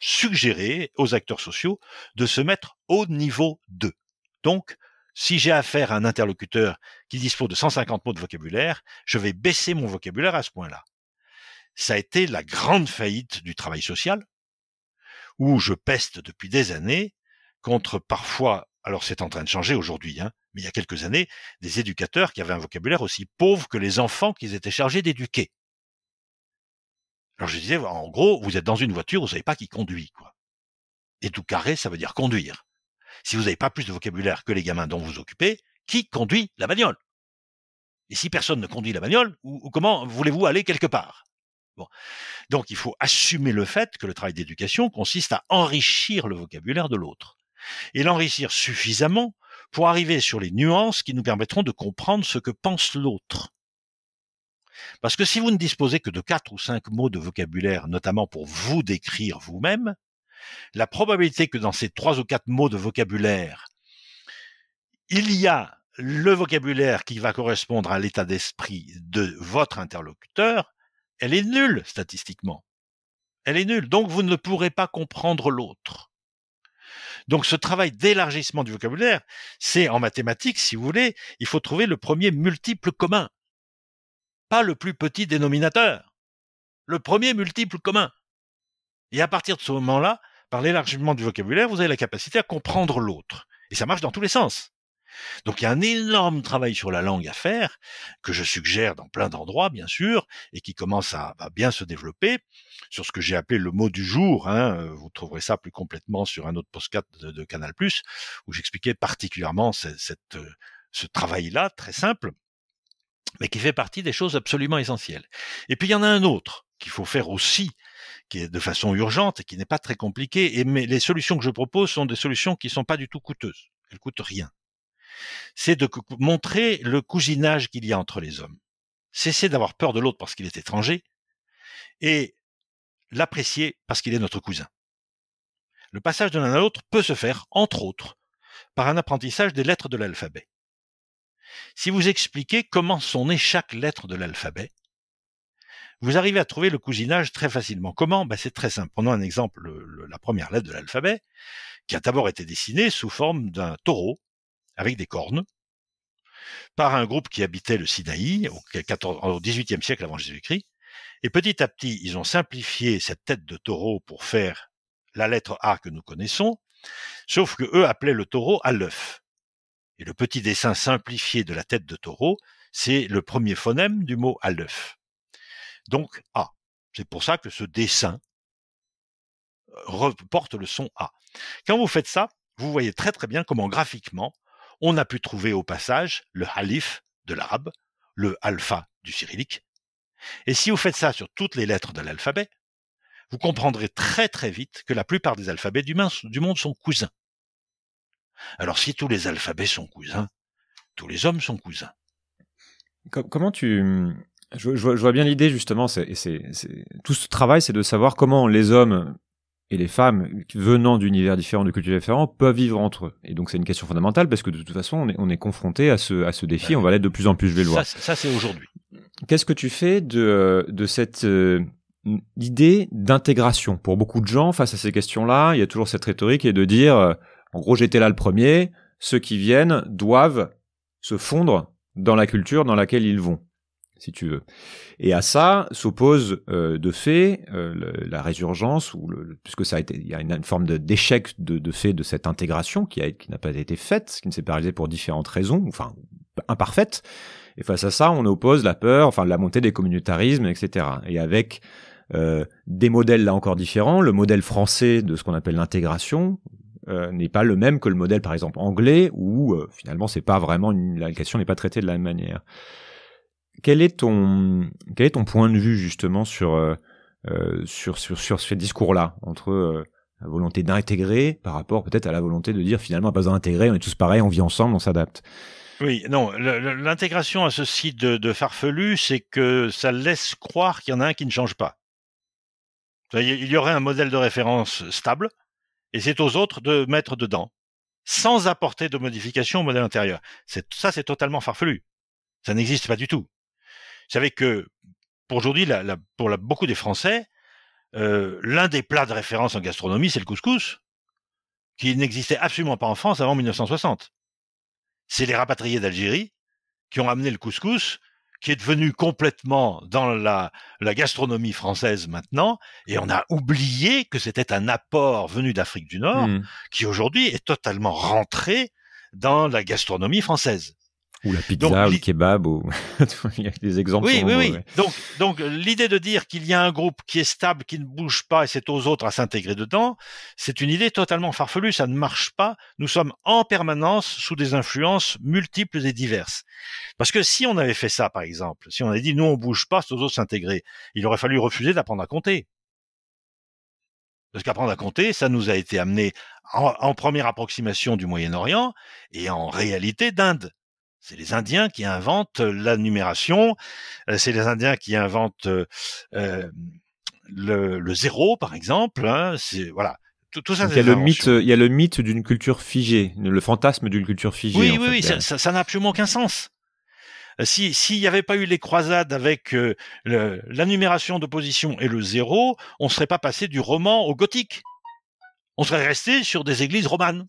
suggéré aux acteurs sociaux de se mettre au niveau 2. Donc, si j'ai affaire à un interlocuteur qui dispose de 150 mots de vocabulaire, je vais baisser mon vocabulaire à ce point-là. Ça a été la grande faillite du travail social, où je peste depuis des années contre parfois, alors c'est en train de changer aujourd'hui, hein, mais il y a quelques années, des éducateurs qui avaient un vocabulaire aussi pauvre que les enfants qu'ils étaient chargés d'éduquer. Alors je disais, en gros, vous êtes dans une voiture, vous savez pas qui conduit, quoi. Et tout carré, ça veut dire conduire. Si vous n'avez pas plus de vocabulaire que les gamins dont vous vous occupez, qui conduit la bagnole Et si personne ne conduit la bagnole, ou comment voulez-vous aller quelque part donc il faut assumer le fait que le travail d'éducation consiste à enrichir le vocabulaire de l'autre et l'enrichir suffisamment pour arriver sur les nuances qui nous permettront de comprendre ce que pense l'autre. Parce que si vous ne disposez que de quatre ou cinq mots de vocabulaire, notamment pour vous décrire vous-même, la probabilité que dans ces trois ou quatre mots de vocabulaire, il y a le vocabulaire qui va correspondre à l'état d'esprit de votre interlocuteur elle est nulle statistiquement. Elle est nulle. Donc vous ne pourrez pas comprendre l'autre. Donc ce travail d'élargissement du vocabulaire, c'est en mathématiques, si vous voulez, il faut trouver le premier multiple commun, pas le plus petit dénominateur, le premier multiple commun. Et à partir de ce moment-là, par l'élargissement du vocabulaire, vous avez la capacité à comprendre l'autre. Et ça marche dans tous les sens. Donc il y a un énorme travail sur la langue à faire, que je suggère dans plein d'endroits bien sûr, et qui commence à, bien se développer, sur ce que j'ai appelé le mot du jour, hein, euh, vous trouverez ça plus complètement sur un autre postcard de, de Canal ⁇ où j'expliquais particulièrement euh, ce travail-là, très simple, mais qui fait partie des choses absolument essentielles. Et puis il y en a un autre qu'il faut faire aussi, qui est de façon urgente et qui n'est pas très compliqué, et mais les solutions que je propose sont des solutions qui ne sont pas du tout coûteuses, elles coûtent rien c'est de montrer le cousinage qu'il y a entre les hommes. Cesser d'avoir peur de l'autre parce qu'il est étranger et l'apprécier parce qu'il est notre cousin. Le passage de l'un à l'autre peut se faire, entre autres, par un apprentissage des lettres de l'alphabet. Si vous expliquez comment sont nées chaque lettre de l'alphabet, vous arrivez à trouver le cousinage très facilement. Comment ben C'est très simple. Prenons un exemple, la première lettre de l'alphabet, qui a d'abord été dessinée sous forme d'un taureau avec des cornes, par un groupe qui habitait le Sinaï au XVIIIe siècle avant Jésus-Christ. Et petit à petit, ils ont simplifié cette tête de taureau pour faire la lettre A que nous connaissons, sauf que eux appelaient le taureau à Et le petit dessin simplifié de la tête de taureau, c'est le premier phonème du mot à Donc A. C'est pour ça que ce dessin euh, reporte le son A. Quand vous faites ça, vous voyez très très bien comment graphiquement on a pu trouver au passage le halif de l'arabe, le alpha du cyrillique. Et si vous faites ça sur toutes les lettres de l'alphabet, vous comprendrez très très vite que la plupart des alphabets du monde sont cousins. Alors si tous les alphabets sont cousins, tous les hommes sont cousins. Comment tu... Je, vois bien l'idée justement, c'est, tout ce travail, c'est de savoir comment les hommes et les femmes venant d'univers différents, de cultures différentes, peuvent vivre entre eux. Et donc c'est une question fondamentale parce que de toute façon, on est, confronté à ce, défi, on va l'être de plus en plus, je vais le voir. Ça, c'est aujourd'hui. Qu'est-ce que tu fais de, cette euh, idée d'intégration Pour beaucoup de gens, face à ces questions-là, il y a toujours cette rhétorique et de dire, euh, en gros, j'étais là le premier, ceux qui viennent doivent se fondre dans la culture dans laquelle ils vont si tu veux. Et à ça s'oppose euh, de fait euh, la résurgence, ou puisque ça a été, il y a une, forme d'échec de, de, fait de cette intégration qui, qui n'a pas été faite, qui ne s'est pas réalisée pour différentes raisons, enfin imparfaites. Et face à ça, on oppose la peur, enfin la montée des communautarismes, etc. Et avec euh, des modèles là encore différents, le modèle français de ce qu'on appelle l'intégration, n'est pas le même que le modèle par exemple anglais où finalement c'est pas vraiment la question n'est pas traitée de la même manière. Quel est ton, quel est ton point de vue justement sur, euh, euh, sur, sur, sur ce discours-là entre euh, la volonté d'intégrer par rapport peut-être à la volonté de dire finalement pas besoin d'intégrer, on est tous pareils, on vit ensemble, on s'adapte. Oui, non, l'intégration à ceci de, de farfelu, c'est que ça laisse croire qu'il y en a un qui ne change pas. Il y aurait un modèle de référence stable, et c'est aux autres de mettre dedans, sans apporter de modification au modèle intérieur. Ça, c'est totalement farfelu. Ça n'existe pas du tout savez que pour aujourd'hui, pour beaucoup des Français, euh, l'un des plats de référence en gastronomie, c'est le couscous, qui n'existait absolument pas en France avant 1960. C'est les rapatriés d'Algérie qui ont amené le couscous, qui est devenu complètement dans la, gastronomie française maintenant, et on a oublié que c'était un apport venu d'Afrique du Nord, mmh. qui aujourd'hui est totalement rentré dans la gastronomie française. Ou la pizza, ou le kebab, ou il y a des exemples. Oui, oui, oui. Donc, donc l'idée de dire qu'il y a un groupe qui est stable, qui ne bouge pas, et c'est aux autres à s'intégrer dedans, c'est une idée totalement farfelue. Ça ne marche pas. Nous sommes en permanence sous des influences multiples et diverses. Parce que si on avait fait ça, par exemple, si on avait dit nous on bouge pas, c'est aux autres s'intégrer, il aurait fallu refuser d'apprendre à compter. Parce qu'apprendre à compter, ça nous a été amené en première approximation du Moyen-Orient et en réalité d'Inde. C'est les Indiens qui inventent la numération, c'est les Indiens qui inventent le, zéro, par exemple. Hein, c'est voilà. Tout, ça, il y a le mythe, d'une culture figée, le fantasme d'une culture figée. Oui, oui, ça n'a absolument aucun sens. Si s'il n'y avait pas eu les croisades avec d'opposition la numération et le zéro, on ne serait pas passé du roman au gothique. On serait resté sur des églises romanes.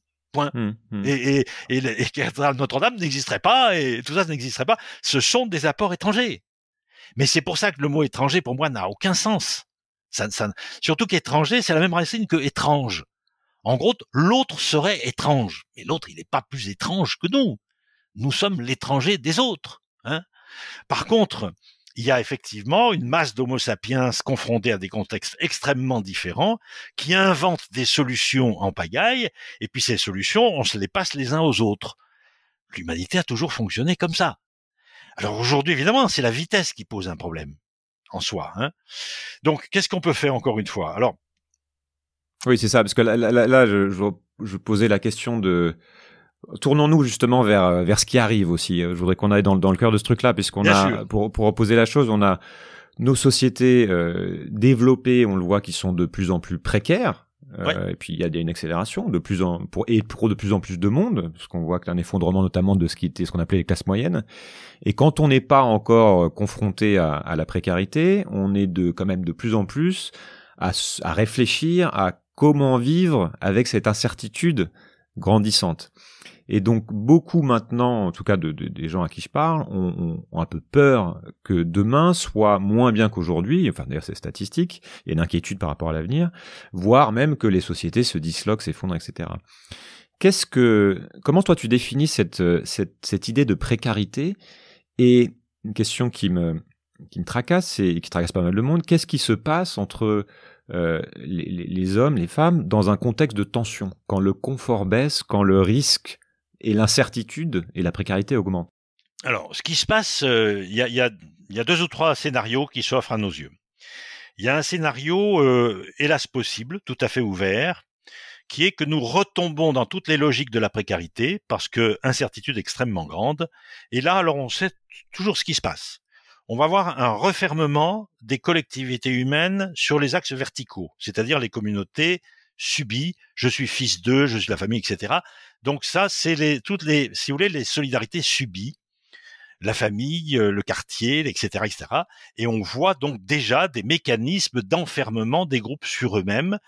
Mmh, mmh. Et, et, et, Notre-Dame n'existerait pas, et tout ça n'existerait pas. Ce sont des apports étrangers. Mais c'est pour ça que le mot étranger, pour moi, n'a aucun sens. surtout qu'étranger, c'est la même racine que étrange. En gros, l'autre serait étrange. Mais l'autre, il n'est pas plus étrange que nous. Nous sommes l'étranger des autres. Hein. Par contre, il y a effectivement une masse d'Homo sapiens confrontés à des contextes extrêmement différents qui inventent des solutions en pagaille, et puis ces solutions, on se les passe les uns aux autres. L'humanité a toujours fonctionné comme ça. Alors aujourd'hui, évidemment, c'est la vitesse qui pose un problème en soi. Hein. Donc, qu'est-ce qu'on peut faire encore une fois Alors, oui, c'est ça, parce que là, je, je, posais la question de Tournons-nous justement vers euh, vers ce qui arrive aussi. Euh, je voudrais qu'on aille dans, dans le cœur de ce truc-là, puisqu'on a pour pour opposer la chose, on a nos sociétés euh, développées, on le voit, qui sont de plus en plus précaires. Et puis il y a une accélération de plus en pour et pour de plus en plus de monde, puisqu'on voit qu'il y a un effondrement notamment de ce qui était ce qu'on appelait les classes moyennes. Et quand on n'est pas encore confronté à, à, la précarité, on est de quand même de plus en plus à, à réfléchir à comment vivre avec cette incertitude grandissante. Et donc beaucoup maintenant, en tout cas de, de, des gens à qui je parle, ont, un peu peur que demain soit moins bien qu'aujourd'hui, enfin d'ailleurs c'est statistique, il y a une inquiétude par rapport à l'avenir, voire même que les sociétés se disloquent, s'effondrent, etc. Qu'est-ce que, comment toi tu définis cette, cette, cette idée de précarité Et une question qui me, qui me tracasse et qui tracasse pas mal de monde, qu'est-ce qui se passe entre euh, les, les, hommes, les femmes, dans un contexte de tension, quand le confort baisse, quand le risque et l'incertitude et la précarité augmentent. Alors, ce qui se passe, euh, il y, a, deux ou trois scénarios qui s'offrent à nos yeux. Il y a un scénario, euh, hélas possible, tout à fait ouvert, qui est que nous retombons dans toutes les logiques de la précarité, parce que incertitude extrêmement grande, et là, alors on sait toujours ce qui se passe. On va voir un refermement des collectivités humaines sur les axes verticaux, c'est-à-dire les communautés subi, je suis fils d'eux, je suis la famille, etc. Donc ça, c'est les, toutes les, si vous voulez, les solidarités subies, la famille, euh, le quartier, etc., etc. Et on voit donc déjà des mécanismes d'enfermement des groupes sur eux-mêmes.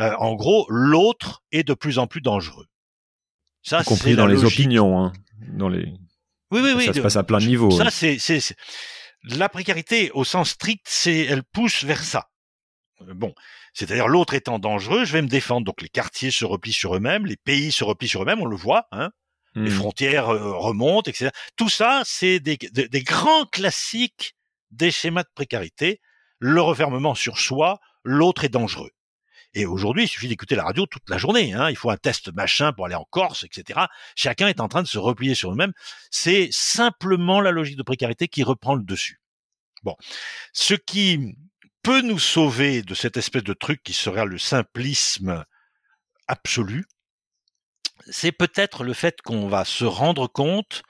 Euh, en gros, l'autre est de plus en plus dangereux. Ça, y compris dans les opinions, hein, dans les. Oui, oui, oui. Ça se passe à plein de niveaux. Ça, c'est la précarité au sens strict, c'est elle pousse vers ça. Euh, bon, c'est-à-dire l'autre étant dangereux, je vais me défendre. Donc les quartiers se replient sur eux-mêmes, les pays se replient sur eux-mêmes, on le voit. Hein Les mmh. frontières euh, remontent, etc. Tout ça, c'est des, grands classiques des schémas de précarité. Le refermement sur soi, l'autre est dangereux. Et aujourd'hui, il suffit d'écouter la radio toute la journée. Hein. Il faut un test machin pour aller en Corse, etc. Chacun est en train de se replier sur eux-mêmes. C'est simplement la logique de précarité qui reprend le dessus. Bon, ce qui peut nous sauver de cette espèce de truc qui serait le simplisme absolu, c'est peut-être le fait qu'on va se rendre compte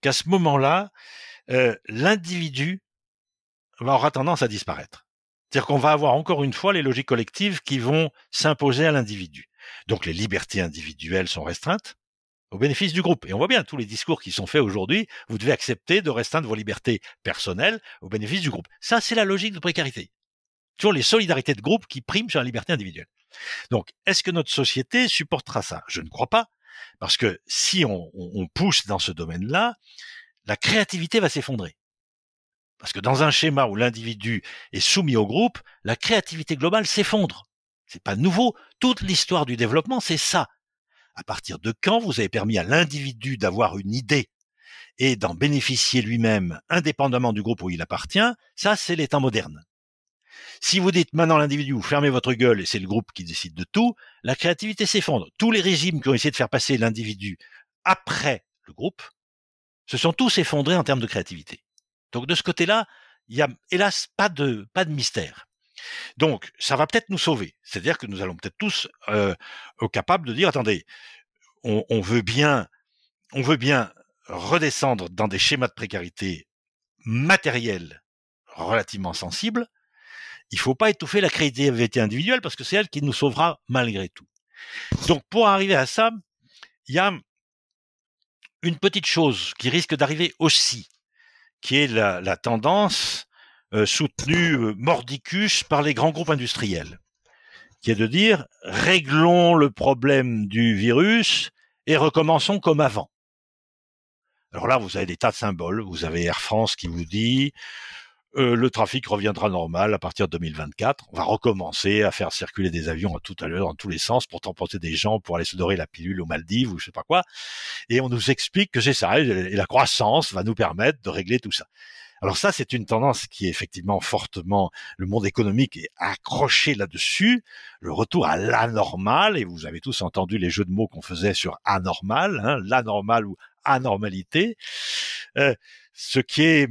qu'à ce moment-là, euh, l'individu aura tendance à disparaître. C'est-à-dire qu'on va avoir encore une fois les logiques collectives qui vont s'imposer à l'individu. Donc les libertés individuelles sont restreintes au bénéfice du groupe. Et on voit bien tous les discours qui sont faits aujourd'hui, vous devez accepter de restreindre vos libertés personnelles au bénéfice du groupe. Ça, c'est la logique de précarité toujours les solidarités de groupe qui priment sur la liberté individuelle. Donc, est-ce que notre société supportera ça Je ne crois pas, parce que si on, on pousse dans ce domaine-là, la créativité va s'effondrer. Parce que dans un schéma où l'individu est soumis au groupe, la créativité globale s'effondre. C'est pas nouveau. Toute l'histoire du développement, c'est ça. À partir de quand vous avez permis à l'individu d'avoir une idée et d'en bénéficier lui-même indépendamment du groupe où il appartient, ça c'est les temps modernes. Si vous dites maintenant l'individu, vous fermez votre gueule et c'est le groupe qui décide de tout, la créativité s'effondre. Tous les régimes qui ont essayé de faire passer l'individu après le groupe se sont tous effondrés en termes de créativité. Donc de ce côté-là, il y a hélas pas de pas de mystère. Donc ça va peut-être nous sauver. C'est-à-dire que nous allons peut-être tous être euh, capables de dire attendez, on, veut bien, on veut bien redescendre dans des schémas de précarité matériels relativement sensibles il faut pas étouffer la crédibilité individuelle parce que c'est elle qui nous sauvera malgré tout. Donc pour arriver à ça, il y a une petite chose qui risque d'arriver aussi, qui est la, tendance euh, soutenue euh, mordicus par les grands groupes industriels, qui est de dire réglons le problème du virus et recommençons comme avant. Alors là, vous avez des tas de symboles. Vous avez Air France qui vous dit euh, le trafic reviendra normal à partir de 2024. On va recommencer à faire circuler des avions à tout à l'heure dans tous les sens pour transporter des gens pour aller se dorer la pilule aux Maldives ou je sais pas quoi. Et on nous explique que c'est ça et la croissance va nous permettre de régler tout ça. Alors ça, c'est une tendance qui est effectivement fortement, le monde économique est accroché là-dessus, le retour à l'anormal, et vous avez tous entendu les jeux de mots qu'on faisait sur anormal, hein, l'anormal ou anormalité, euh, ce qui est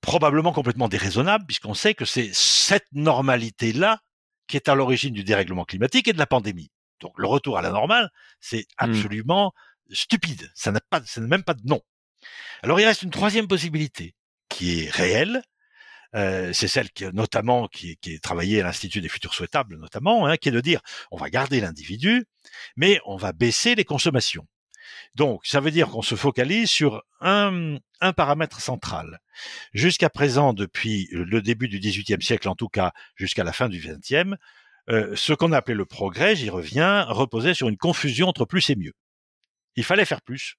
probablement complètement déraisonnable, puisqu'on sait que c'est cette normalité-là qui est à l'origine du dérèglement climatique et de la pandémie. Donc le retour à la normale, c'est hmm. absolument stupide. Ça n'a pas, ça même pas de nom. Alors il reste une troisième possibilité qui est réelle. Euh, c'est celle qui, notamment, qui, est travaillée à l'Institut des futurs souhaitables, notamment, hein, qui est de dire on va garder l'individu, mais on va baisser les consommations. Donc, ça veut dire qu'on se focalise sur un, un paramètre central. Jusqu'à présent, depuis le début du XVIIIe siècle, en tout cas jusqu'à la fin du XXe, euh, ce qu'on appelait le progrès, j'y reviens, reposait sur une confusion entre plus et mieux. Il fallait faire plus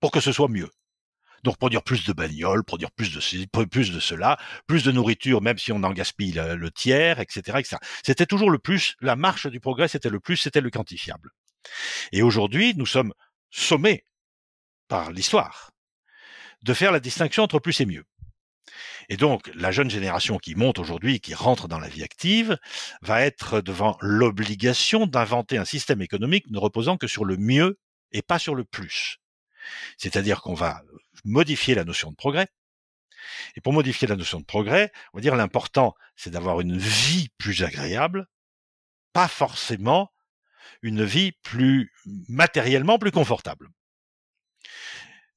pour que ce soit mieux. Donc produire plus de bagnoles, produire plus de plus de cela, plus de nourriture, même si on en gaspille le, le tiers, etc., etc. C'était toujours le plus, la marche du progrès, c'était le plus, c'était le quantifiable. Et aujourd'hui, nous sommes sommé par l'histoire de faire la distinction entre plus et mieux. Et donc, la jeune génération qui monte aujourd'hui, qui rentre dans la vie active, va être devant l'obligation d'inventer un système économique ne reposant que sur le mieux et pas sur le plus. C'est-à-dire qu'on va modifier la notion de progrès. Et pour modifier la notion de progrès, on va dire l'important, c'est d'avoir une vie plus agréable, pas forcément une vie plus matériellement plus confortable.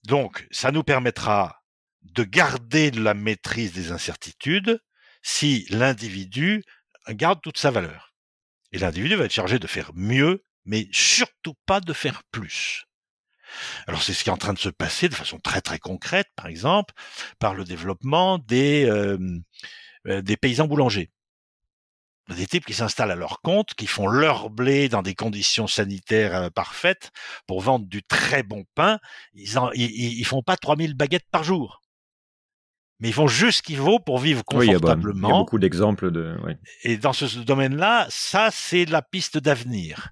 Donc, ça nous permettra de garder la maîtrise des incertitudes si l'individu garde toute sa valeur. Et l'individu va être chargé de faire mieux, mais surtout pas de faire plus. Alors c'est ce qui est en train de se passer de façon très très concrète, par exemple, par le développement des, euh, euh, des paysans boulangers des types qui s'installent à leur compte, qui font leur blé dans des conditions sanitaires euh, parfaites pour vendre du très bon pain. Ils, font pas 3000 baguettes par jour. Mais ils font juste ce qu'il vaut pour vivre confortablement. Oui, il, y a, beaucoup d'exemples de. Et dans ce, domaine-là, ça, c'est la piste d'avenir.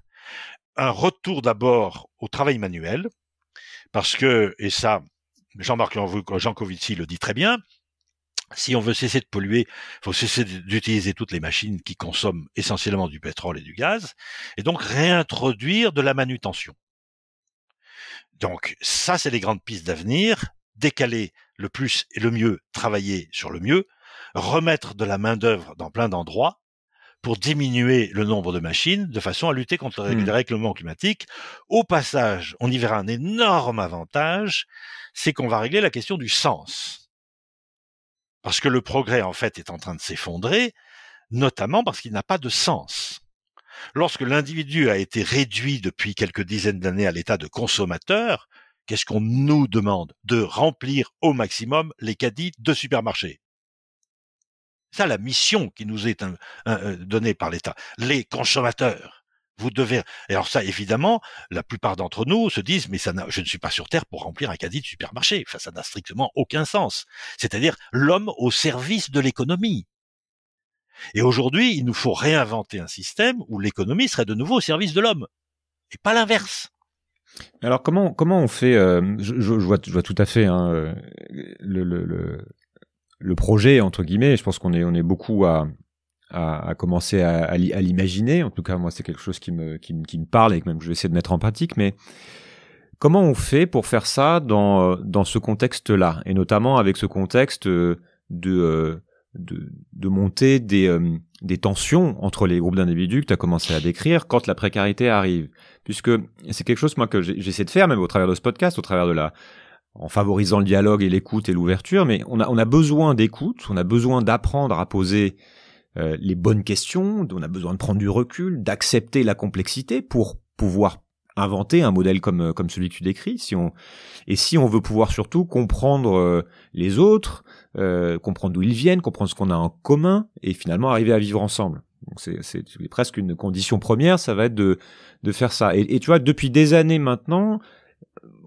Un retour d'abord au travail manuel, parce que, et ça, Jean-Marc Covici le dit très bien, si on veut cesser de polluer, il faut cesser d'utiliser toutes les machines qui consomment essentiellement du pétrole et du gaz, et donc réintroduire de la manutention. Donc ça, c'est les grandes pistes d'avenir, décaler le plus et le mieux, travailler sur le mieux, remettre de la main-d'œuvre dans plein d'endroits pour diminuer le nombre de machines de façon à lutter contre mmh. le règlement climatique. Au passage, on y verra un énorme avantage, c'est qu'on va régler la question du sens parce que le progrès, en fait, est en train de s'effondrer, notamment parce qu'il n'a pas de sens. Lorsque l'individu a été réduit depuis quelques dizaines d'années à l'état de consommateur, qu'est-ce qu'on nous demande De remplir au maximum les caddies de supermarché. Ça, la mission qui nous est euh, donnée par l'État, les consommateurs. Vous devez. alors ça, évidemment, la plupart d'entre nous se disent, mais je ne suis pas sur Terre pour remplir un caddie de supermarché. ça n'a strictement aucun sens. C'est-à-dire l'homme au service de l'économie. Et aujourd'hui, il nous faut réinventer un système où l'économie serait de nouveau au service de l'homme, et pas l'inverse. Alors comment comment on fait euh, je, vois, tout à fait hein, le, le, projet entre guillemets. Je pense qu'on est on est beaucoup à, à, à commencer à, l'imaginer. En tout cas, moi, c'est quelque chose qui me, qui, qui me parle et que même je vais essayer de mettre en pratique. Mais comment on fait pour faire ça dans, dans ce contexte-là Et notamment avec ce contexte euh, euh, de, de, de montée des, euh, des tensions entre les groupes d'individus que tu as commencé à décrire quand la précarité arrive. Puisque c'est quelque chose, moi, que j'essaie de faire, même au travers de ce podcast, au travers de la, en favorisant le dialogue et l'écoute et l'ouverture, mais on a, on a besoin d'écoute, on a besoin d'apprendre à poser euh, les bonnes questions, on a besoin de prendre du recul, d'accepter la complexité pour pouvoir inventer un modèle comme, euh, comme celui que tu décris. Si on, et si on veut pouvoir surtout comprendre euh, les autres, comprendre d'où ils viennent, comprendre ce qu'on a en commun et finalement arriver à vivre ensemble. Donc c'est presque une condition première, ça va être de, de faire ça. Et, tu vois, depuis des années maintenant,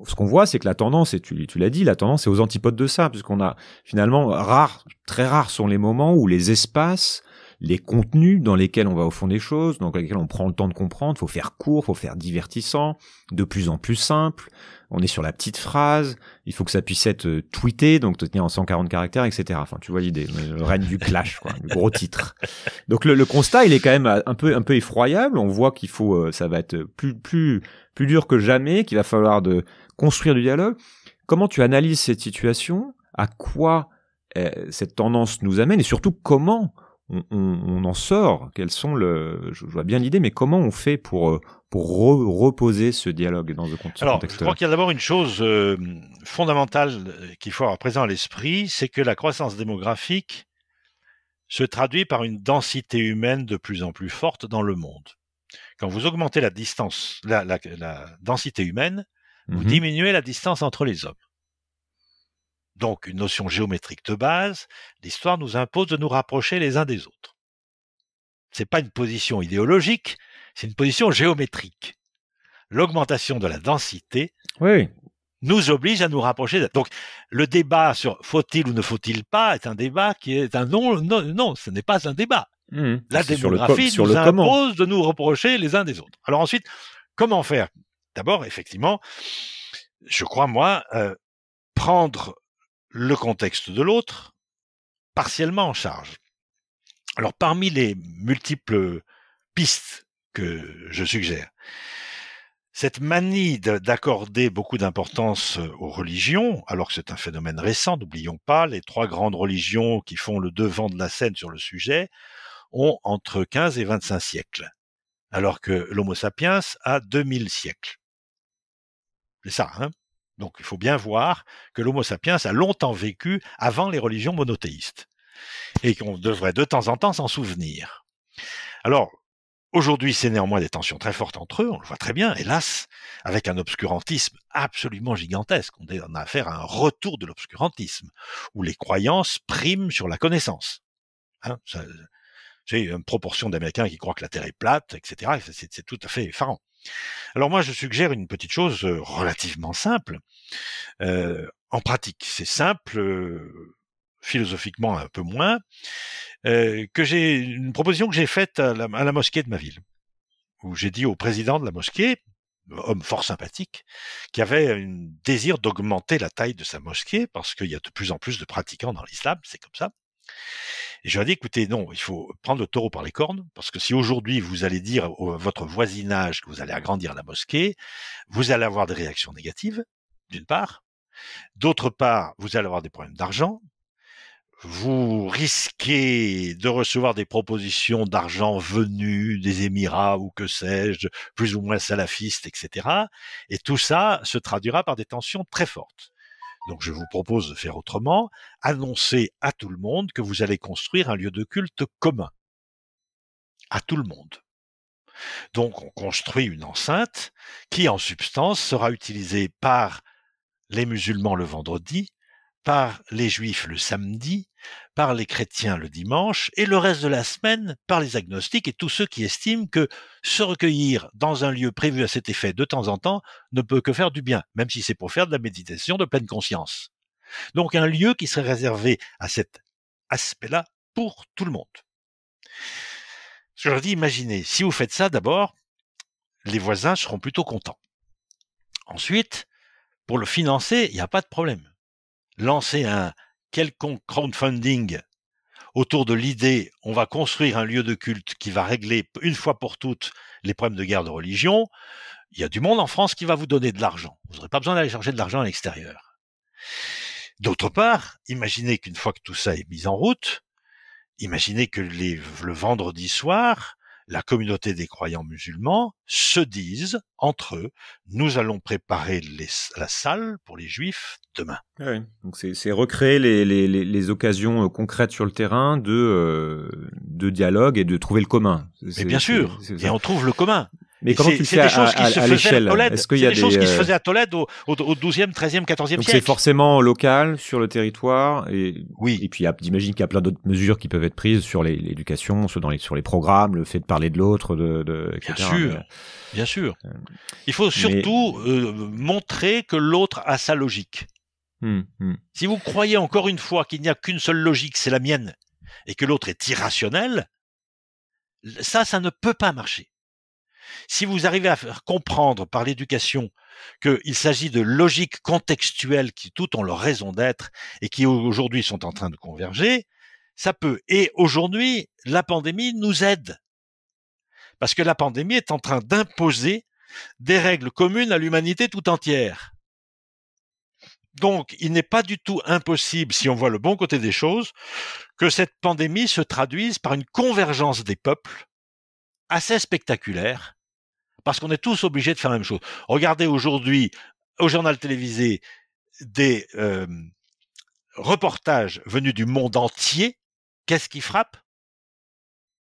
ce qu'on voit, c'est que la tendance, et tu, l'as dit, la tendance est aux antipodes de ça, puisqu'on a finalement rare, très rares sont les moments où les espaces les contenus dans lesquels on va au fond des choses, dans lesquels on prend le temps de comprendre. Faut faire court, faut faire divertissant, de plus en plus simple. On est sur la petite phrase. Il faut que ça puisse être euh, tweeté, donc te tenir en 140 caractères, etc. Enfin, tu vois l'idée. Le règne du clash, quoi, gros titre. Donc le, constat, il est quand même euh, un peu un peu effroyable. On voit qu'il faut, euh, ça va être plus plus plus dur que jamais, qu'il va falloir de construire du dialogue. Comment tu analyses cette situation À quoi cette tendance nous amène et surtout comment on, en sort Quels sont le Je vois bien l'idée, mais comment on fait pour euh, pour reposer ce dialogue dans ce contexte Alors, je crois qu'il y a d'abord une chose euh, fondamentale euh, qu'il faut avoir présent à l'esprit, c'est que la croissance démographique se traduit par une densité humaine de plus en plus forte dans le monde. Quand vous augmentez la distance, la, densité humaine, vous mhm. diminuez la distance entre les hommes donc une notion géométrique de base, l'histoire nous impose de nous rapprocher les uns des autres. Ce n'est pas une position idéologique, c'est une position géométrique. L'augmentation de la densité oui. nous oblige à nous rapprocher. Donc le débat sur faut-il ou ne faut-il pas est un débat qui est un non, non, non ce n'est pas un débat. Mmh, mmh. La démographie nous impose de nous rapprocher les uns des autres. Alors ensuite, comment faire D'abord, effectivement, je crois moi, euh, prendre le contexte de l'autre partiellement en charge. Alors parmi les multiples pistes que je suggère, cette manie d'accorder beaucoup d'importance euh, aux religions, alors que c'est un phénomène récent, n'oublions pas, les trois grandes religions qui font le devant de la scène sur le sujet ont entre 15 et 25 siècles, alors que l'Homo sapiens a 2000 siècles. C'est ça, hein donc il faut bien voir que l'Homo sapiens a longtemps vécu avant les religions monothéistes et qu'on devrait de temps en temps s'en souvenir. Alors, aujourd'hui, c'est néanmoins des tensions très fortes entre eux, on le voit très bien, hélas, avec un obscurantisme absolument gigantesque. On a affaire à un retour de l'obscurantisme, où les croyances priment sur la connaissance. Hein j'ai une proportion d'Américains qui croient que la Terre est plate, etc. C'est, tout à fait effarant. Alors moi, je suggère une petite chose euh, relativement simple. Euh, en pratique, c'est simple, euh, philosophiquement un peu moins, que j'ai une proposition que j'ai faite à la, à la mosquée de ma ville, où j'ai dit au président de la mosquée, homme fort sympathique, qui avait un désir d'augmenter la taille de sa mosquée, parce qu'il y a de plus en plus de pratiquants dans l'islam, c'est comme ça. Et je leur ai dit, écoutez, non, il faut prendre le taureau par les cornes, parce que si aujourd'hui vous allez dire à votre voisinage que vous allez agrandir la mosquée, vous allez avoir des réactions négatives, d'une part. D'autre part, vous allez avoir des problèmes d'argent. Vous risquez de recevoir des propositions d'argent venues des Émirats ou que sais-je, plus ou moins salafistes, etc. Et tout ça se traduira par des tensions très fortes. Donc je vous propose de faire autrement, annoncer à tout le monde que vous allez construire un lieu de culte commun. À tout le monde. Donc on construit une enceinte qui en substance sera utilisée par les musulmans le vendredi par les juifs le samedi, par les chrétiens le dimanche, et le reste de la semaine par les agnostiques et tous ceux qui estiment que se recueillir dans un lieu prévu à cet effet de temps en temps ne peut que faire du bien, même si c'est pour faire de la méditation de pleine conscience. Donc un lieu qui serait réservé à cet aspect-là pour tout le monde. Je leur dis, imaginez, si vous faites ça d'abord, les voisins seront plutôt contents. Ensuite, pour le financer, il n'y a pas de problème lancer un quelconque crowdfunding autour de l'idée on va construire un lieu de culte qui va régler une fois pour toutes les problèmes de guerre de religion, il y a du monde en France qui va vous donner de l'argent. Vous n'aurez pas besoin d'aller chercher de l'argent à l'extérieur. D'autre part, imaginez qu'une fois que tout ça est mis en route, imaginez que le vendredi soir, la communauté des croyants musulmans se disent entre eux, nous allons préparer la salle pour les juifs demain. Ah donc c'est recréer les, occasions euh, concrètes sur le terrain euh, de, dialogue et de trouver le commun. Mais bien sûr, et on trouve le commun. Mais comment tu fais à, l'échelle Est-ce qu'il y a des, choses qui se euh, faisaient à Tolède au, au, au 12e, 13e, 14e Donc C'est forcément local sur le territoire et oui. Et puis j'imagine qu'il y a plein d'autres mesures qui peuvent être prises sur l'éducation, sur les sur les programmes, le fait de parler de l'autre, de, etc. Euh, bien sûr, bien euh, sûr. Il faut surtout montrer que l'autre a sa logique. Hum, hum. Si vous croyez encore une fois qu'il n'y a qu'une seule logique, c'est la mienne, et que l'autre est irrationnel, ça, ça ne peut pas marcher. Si vous arrivez à faire comprendre par l'éducation qu'il s'agit de logiques contextuelles qui toutes ont leur raison d'être et qui aujourd'hui sont en train de converger, ça peut. Et aujourd'hui, la pandémie nous aide. Parce que la pandémie est en train d'imposer des règles communes à l'humanité tout entière. Donc, il n'est pas du tout impossible, si on voit le bon côté des choses, que cette pandémie se traduise par une convergence des peuples assez spectaculaire parce qu'on est tous obligés de faire la même chose. Regardez aujourd'hui au journal télévisé des euh, reportages venus du monde entier. Qu'est-ce qui frappe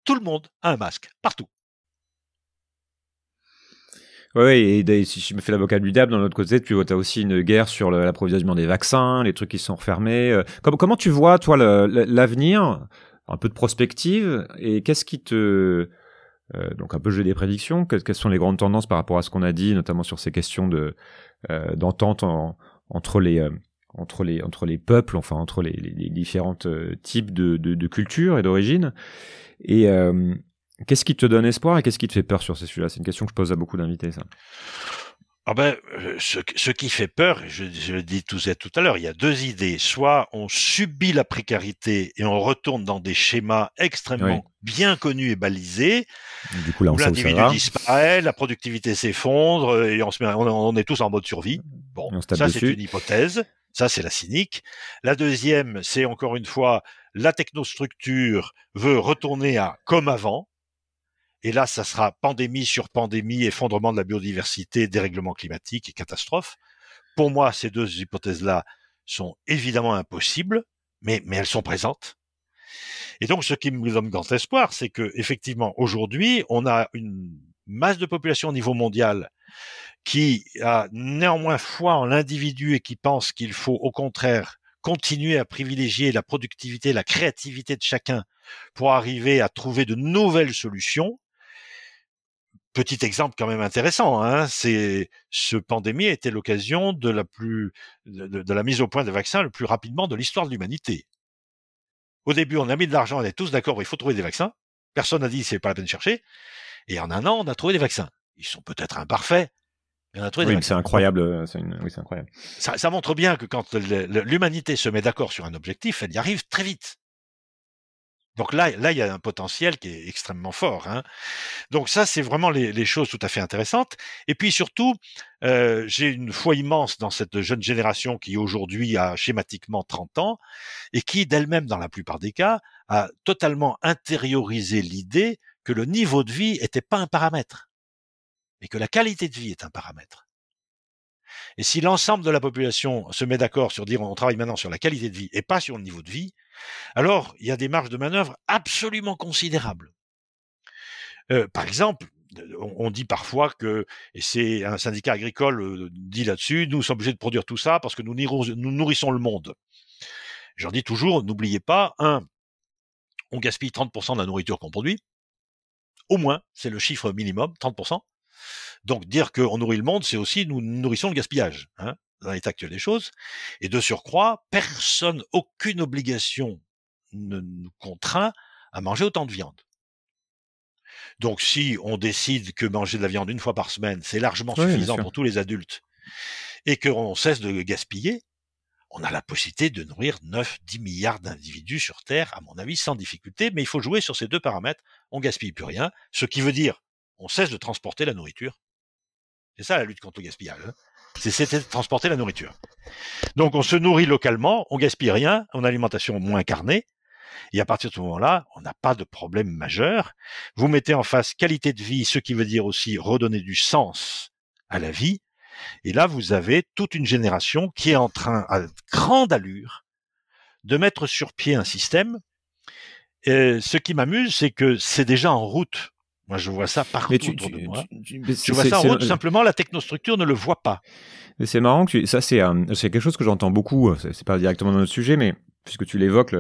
Tout le monde a un masque, partout. Oui, et, si je me fais l'avocat du diable, dans l'autre côté, tu vois, as aussi une guerre sur l'approvisionnement des vaccins, les trucs qui sont refermés. Euh. comment tu vois, toi, l'avenir, un peu de prospective, et qu'est-ce qui te euh, donc un peu j'ai des prédictions. quelles sont les grandes tendances par rapport à ce qu'on a dit, notamment sur ces questions de euh, d'entente entre les euh, entre les entre les peuples, enfin entre les, les, différents types de, de, de cultures et d'origines. Et qu'est-ce qui te donne espoir et qu'est-ce qui te fait peur sur ces sujets-là C'est une question que je pose à beaucoup d'invités. Ça. Ah ben, euh, ce, qui fait peur, je, le dis tout, tout à l'heure, il y a deux idées. Soit on subit la précarité et on retourne dans des schémas extrêmement bien connus et balisés. du coup, là, on l'individu disparaît, la productivité s'effondre euh, et on, on, on, est tous en mode survie. Bon, ça c'est une hypothèse. Ça c'est la cynique. La deuxième, c'est encore une fois, la technostructure veut retourner à comme avant et là, ça sera pandémie sur pandémie, effondrement de la biodiversité, dérèglement climatique et catastrophe. Pour moi, ces deux hypothèses-là sont évidemment impossibles, mais, elles sont présentes. Et donc, ce qui me donne grand espoir, c'est que, effectivement, aujourd'hui, on a une masse de population au niveau mondial qui a néanmoins foi en l'individu et qui pense qu'il faut, au contraire, continuer à privilégier la productivité, la créativité de chacun pour arriver à trouver de nouvelles solutions. Petit exemple quand même intéressant, hein, c'est ce pandémie a été l'occasion de la mise au point des vaccins le plus rapidement de l'histoire de l'humanité. Au début, on a mis de l'argent, on est tous d'accord, il faut trouver des vaccins. Personne n'a dit c'est pas la peine de chercher. Et en un an, on a trouvé des vaccins. Ils sont peut-être imparfaits, mais on a trouvé des vaccins. C'est incroyable. Euh, oui, c'est incroyable. ça montre bien que quand l'humanité se met d'accord sur un objectif, elle y arrive très vite. Donc là, là, il y a un potentiel qui est extrêmement fort. Hein. Donc ça, c'est vraiment les, choses tout à fait intéressantes. Et puis surtout, euh, j'ai une foi immense dans cette jeune génération qui aujourd'hui a schématiquement 30 ans et qui, d'elle-même, dans la plupart des cas, a totalement intériorisé l'idée que le niveau de vie n'était pas un paramètre, mais que la qualité de vie est un paramètre. Et si l'ensemble de la population se met d'accord sur dire on travaille maintenant sur la qualité de vie et pas sur le niveau de vie, alors il y a des marges de manœuvre absolument considérables. Euh, par exemple, on dit parfois que, et c'est un syndicat agricole euh, dit là-dessus, nous sommes obligés de produire tout ça parce que nous nourrissons le monde. J'en dis toujours, n'oubliez pas, un, on gaspille 30% de la nourriture qu'on produit, au moins, c'est le chiffre minimum, 30%. Donc dire qu'on nourrit le monde, c'est aussi nous nourrissons le gaspillage, hein, dans l'état actuel des choses. Et de surcroît, personne, aucune obligation ne nous contraint à manger autant de viande. Donc si on décide que manger de la viande une fois par semaine, c'est largement suffisant pour tous les adultes, et qu'on cesse de gaspiller, on a la possibilité de nourrir 9-10 milliards d'individus sur Terre, à mon avis, sans difficulté, mais il faut jouer sur ces deux paramètres. On gaspille plus rien, ce qui veut dire on cesse de transporter la nourriture. C'est ça la lutte contre le gaspillage. Hein. C'est c'est de transporter la nourriture. Donc on se nourrit localement, on gaspille rien, on a alimentation moins carnée, et à partir de ce moment-là, on n'a pas de problème majeur. Vous mettez en face qualité de vie, ce qui veut dire aussi redonner du sens à la vie. Et là, vous avez toute une génération qui est en train, à grande allure, de mettre sur pied un système. Et ce qui m'amuse, c'est que c'est déjà en route moi, je vois ça partout tu, de moi. Tu, vois ça en route, simplement, la technostructure ne le voit pas. C'est marrant que ça, euh, c'est quelque chose que j'entends beaucoup. Euh, c'est pas directement dans notre sujet, mais puisque tu l'évoques,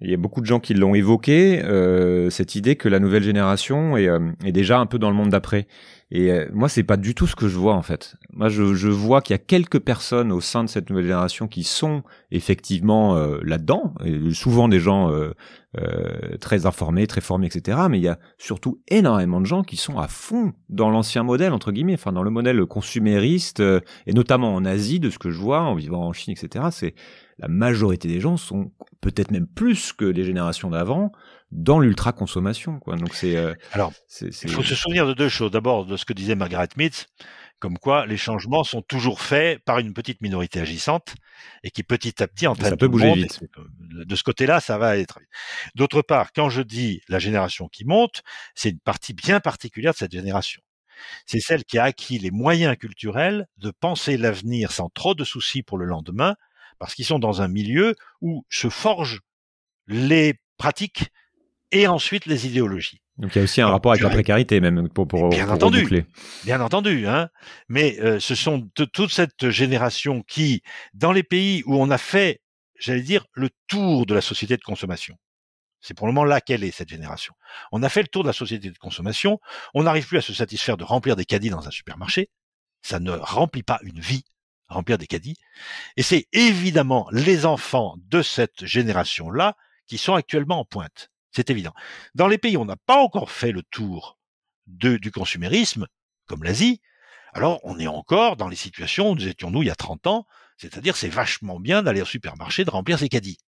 il y a beaucoup de gens qui l'ont évoqué, euh, cette idée que la nouvelle génération est, est, déjà un peu dans le monde d'après. Et euh, moi, c'est pas du tout ce que je vois en fait. Moi, je, vois qu'il y a quelques personnes au sein de cette nouvelle génération qui sont effectivement euh, là-dedans, souvent des gens euh, très informés, très formés, etc. Mais il y a surtout énormément de gens qui sont à fond dans l'ancien modèle entre guillemets, enfin dans le modèle consumériste, et notamment en Asie, de ce que je vois, en vivant en Chine, etc. C'est la majorité des gens sont peut-être même plus que les générations d'avant dans l'ultra-consommation. Donc euh, Alors, il faut se souvenir de deux choses. D'abord, de ce que disait Margaret Mead, comme quoi les changements sont toujours faits par une petite minorité agissante et qui petit à petit entraîne bouger vite. Euh, de ce côté-là, ça va être. D'autre part, quand je dis la génération qui monte, c'est une partie bien particulière de cette génération. C'est celle qui a acquis les moyens culturels de penser l'avenir sans trop de soucis pour le lendemain, parce qu'ils sont dans un milieu où se forgent les pratiques et ensuite les idéologies. Donc il y a aussi un rapport avec la précarité même pour, pour bien entendu, bien entendu. Hein. Mais euh, ce sont toute cette génération qui, dans les pays où on a fait, j'allais dire, le tour de la société de consommation. C'est pour le moment là qu'elle est cette génération. On a fait le tour de la société de consommation. On n'arrive plus à se satisfaire de remplir des caddies dans un supermarché. Ça ne remplit pas une vie remplir des caddies. Et c'est évidemment les enfants de cette génération là qui sont actuellement en pointe. C'est évident. Dans les pays où on n'a pas encore fait le tour du consumérisme, comme l'Asie, alors on est encore dans les situations où nous étions nous il y a 30 ans, c'est-à-dire c'est vachement bien d'aller au supermarché, de remplir ses caddies.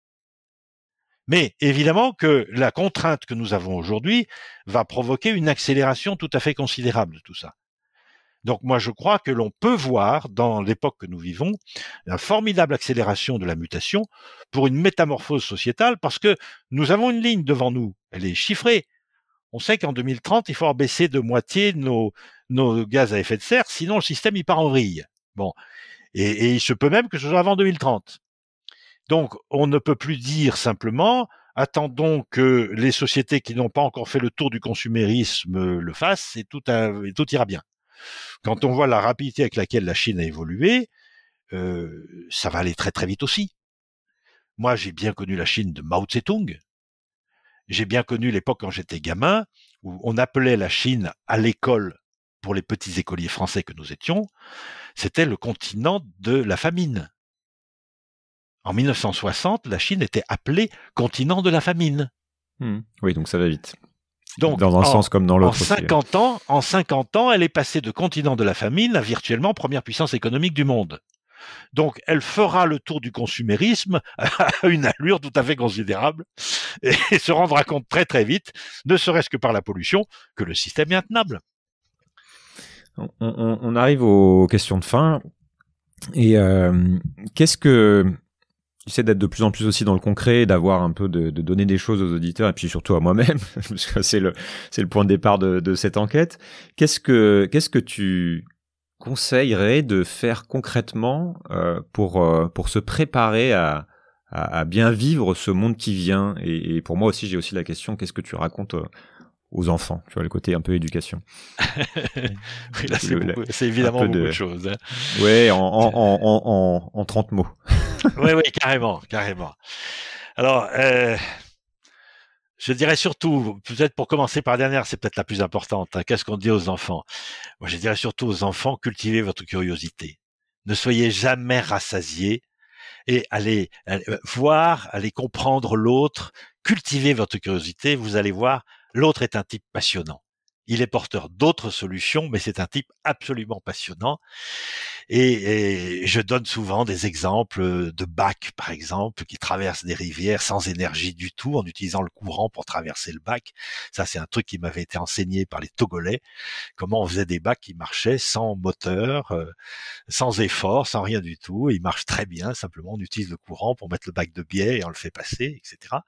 Mais évidemment que la contrainte que nous avons aujourd'hui va provoquer une accélération tout à fait considérable de tout ça. Donc moi, je crois que l'on peut voir dans l'époque que nous vivons la formidable accélération de la mutation pour une métamorphose sociétale parce que nous avons une ligne devant nous. Elle est chiffrée. On sait qu'en 2030, il faut baisser de moitié nos, nos gaz à effet de serre, sinon le système il part en vrille. Bon. Et, il se peut même que ce soit avant 2030. Donc, on ne peut plus dire simplement, attendons que les sociétés qui n'ont pas encore fait le tour du consumérisme le fassent tout, et tout ira bien. Quand on voit la rapidité avec laquelle la Chine a évolué, euh, ça va aller très très vite aussi. Moi, j'ai bien connu la Chine de Mao Tse-tung. J'ai bien connu l'époque quand j'étais gamin où on appelait la Chine à l'école pour les petits écoliers français que nous étions. C'était le continent de la famine. En 1960, la Chine était appelée continent de la famine. Hmm. Oui, donc ça va vite dans un sens comme dans l'autre. En 50 hein. ans, en 50 ans, elle est passée de continent de la famine à virtuellement première puissance économique du monde. Donc, elle fera le tour du consumérisme à une allure tout à fait considérable et se rendra compte très très vite, ne serait-ce que par la pollution, que le système est intenable. On, arrive aux questions de fin. Et euh, qu'est-ce que tu sais, d'être de plus en plus aussi dans le concret, d'avoir un peu de, de, donner des choses aux auditeurs et puis surtout à moi-même, c'est le, c'est le point de départ de, de cette enquête. Qu'est-ce que, qu'est-ce que tu conseillerais de faire concrètement euh, pour, euh, pour se préparer à, à, à, bien vivre ce monde qui vient et, et pour moi aussi, j'ai aussi la question qu'est-ce que tu racontes euh, aux enfants, tu vois le côté un peu éducation. oui, là c'est évidemment une beaucoup de, choses. Hein. Ouais, en, en, en, en, 30 mots oui, oui, carrément, carrément. Alors, euh, je dirais surtout, peut-être pour commencer par la dernière, c'est peut-être la plus importante. Hein, qu'est-ce qu'on dit aux enfants Moi, je dirais surtout aux enfants, cultivez votre curiosité. Ne soyez jamais rassasiés et allez, allez euh, voir, allez comprendre l'autre. Cultivez votre curiosité. Vous allez voir, l'autre est un type passionnant. Il est porteur d'autres solutions, mais c'est un type absolument passionnant. Et, je donne souvent des exemples euh, de bacs, par exemple, qui traversent des rivières sans énergie du tout, en utilisant le courant pour traverser le bac. Ça, c'est un truc qui m'avait été enseigné par les Togolais, comment on faisait des bacs qui marchaient sans moteur, euh, sans effort, sans rien du tout. Ils marchent très bien, simplement on utilise le courant pour mettre le bac de biais et on le fait passer, etc.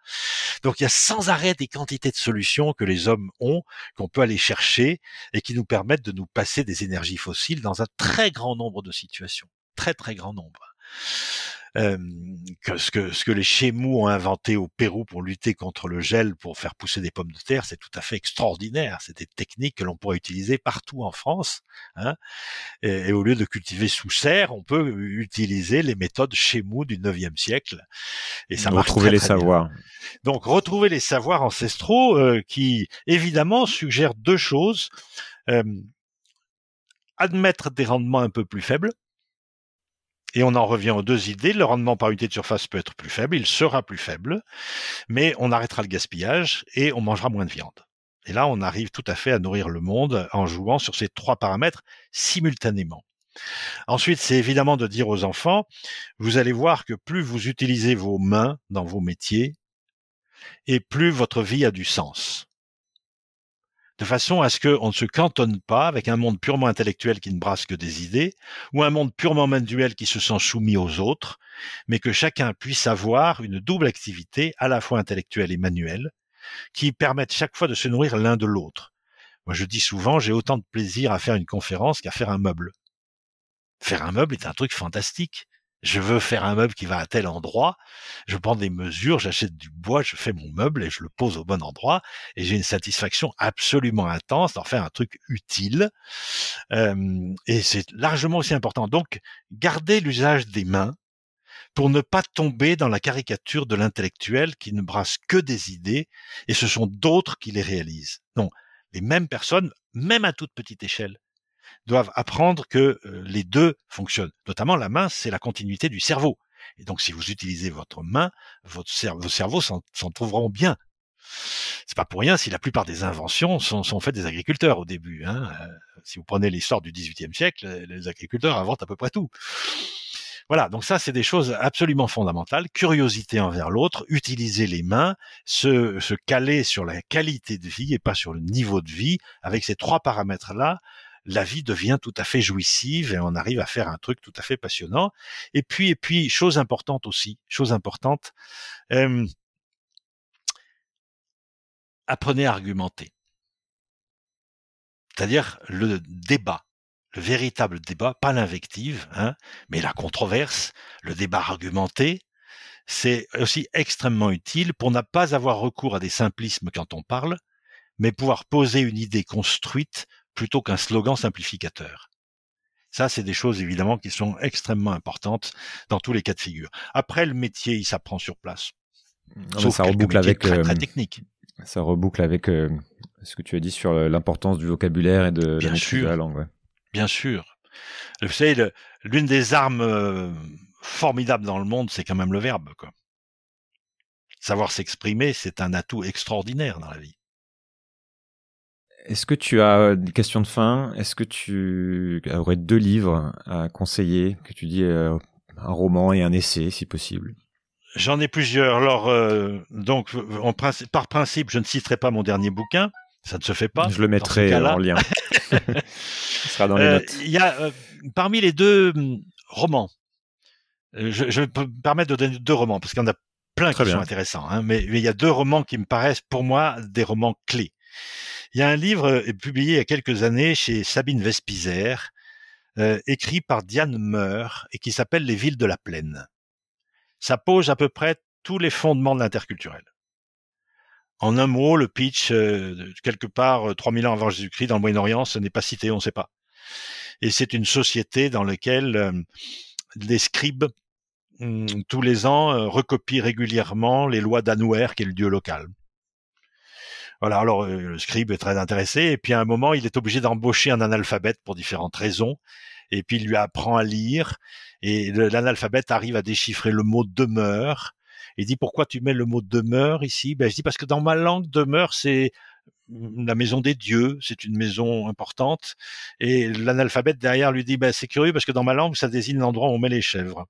Donc il y a sans arrêt des quantités de solutions que les hommes ont, qu'on peut aller chercher et qui nous permettent de nous passer des énergies fossiles dans un très grand nombre de de très très grand nombre. que ce que ce que les Chémous ont inventé au Pérou pour lutter contre le gel, pour faire pousser des pommes de terre, c'est tout à fait extraordinaire. C'est des techniques que l'on pourrait utiliser partout en France. Hein. Et, au lieu de cultiver sous serre, on peut utiliser les méthodes Chémous du 9e siècle. Et ça Retrouver les savoirs. Donc retrouver les savoirs ancestraux euh, qui évidemment suggèrent deux choses admettre des rendements un peu plus faibles. Et on en revient aux deux idées. Le rendement par unité de surface peut être plus faible, il sera plus faible, mais on arrêtera le gaspillage et on mangera moins de viande. Et là, on arrive tout à fait à nourrir le monde en jouant sur ces trois paramètres simultanément. Ensuite, c'est évidemment de dire aux enfants, vous allez voir que plus vous utilisez vos mains dans vos métiers, et plus votre vie a du sens de façon à ce qu'on ne se cantonne pas avec un monde purement intellectuel qui ne brasse que des idées, ou un monde purement manuel qui se sent soumis aux autres, mais que chacun puisse avoir une double activité, à la fois intellectuelle et manuelle, qui permette chaque fois de se nourrir l'un de l'autre. Moi, je dis souvent, j'ai autant de plaisir à faire une conférence qu'à faire un meuble. Faire un meuble est un truc fantastique je veux faire un meuble qui va à tel endroit, je prends des mesures, j'achète du bois, je fais mon meuble et je le pose au bon endroit, et j'ai une satisfaction absolument intense d'en faire un truc utile. et c'est largement aussi important. Donc, garder l'usage des mains pour ne pas tomber dans la caricature de l'intellectuel qui ne brasse que des idées, et ce sont d'autres qui les réalisent. Non, les mêmes personnes, même à toute petite échelle, doivent apprendre que euh, les deux fonctionnent. Notamment la main, c'est la continuité du cerveau. Et donc si vous utilisez votre main, votre cerveau vos cerveaux s'en trouveront bien. C'est pas pour rien si la plupart des inventions sont, faites des agriculteurs au début. Hein. Euh, si vous prenez l'histoire du XVIIIe siècle, euh, les agriculteurs inventent à peu près tout. Voilà, donc ça, c'est des choses absolument fondamentales. Curiosité envers l'autre, utiliser les mains, se, caler sur la qualité de vie et pas sur le niveau de vie. Avec ces trois paramètres-là, la vie devient tout à fait jouissive et on arrive à faire un truc tout à fait passionnant. Et puis, et puis, chose importante aussi, chose importante, apprenez à argumenter. C'est-à-dire le débat, le véritable débat, pas l'invective, hein, mais la controverse, le débat argumenté, c'est aussi extrêmement utile pour ne pas avoir recours à des simplismes quand on parle, mais pouvoir poser une idée construite plutôt qu'un slogan simplificateur. Ça, c'est des choses évidemment qui sont extrêmement importantes dans tous les cas de figure. Après, le métier, il s'apprend sur place. ça reboucle avec technique. Ça reboucle avec ce que tu as dit sur l'importance du vocabulaire et de, la, langue. Bien sûr. Vous savez, l'une des armes euh, formidables dans le monde, c'est quand même le verbe. Savoir s'exprimer, c'est un atout extraordinaire dans la vie. Est-ce que tu as euh, des questions de fin Est-ce que tu aurais deux livres à conseiller que tu dis euh, un roman et un essai, si possible J'en ai plusieurs. Alors, euh, donc, en principe, par principe, je ne citerai pas mon dernier bouquin. Ça ne se fait pas. Je le mettrai en lien. Ce sera dans les notes. parmi les deux hum, romans. Je, je, peux me permettre de donner deux romans parce qu'il y en a plein qui sont intéressants. Hein, mais il y a deux romans qui me paraissent pour moi des romans clés. Il y a un livre euh, publié il y a quelques années chez Sabine Vespizer, euh, écrit par Diane Meur et qui s'appelle Les villes de la plaine. Ça pose à peu près tous les fondements de l'interculturel. En un mot, le pitch, euh, quelque part 3000 ans avant Jésus-Christ, dans le Moyen-Orient, ce n'est pas cité, on ne sait pas. Et c'est une société dans laquelle les scribes, mm, tous les ans, recopient régulièrement les lois d'Anouer, qui est le dieu local. Voilà, alors euh, le scribe est très intéressé, et puis à un moment, il est obligé d'embaucher un analphabète pour différentes raisons, et puis il lui apprend à lire, et l'analphabète arrive à déchiffrer le mot demeure, et dit pourquoi tu mets le mot demeure ici Ben je dis parce que dans ma langue demeure c'est la maison des dieux, c'est une maison importante. Et l'analphabète derrière lui dit, ben c'est curieux parce que dans ma langue, ça désigne l'endroit où on met les chèvres.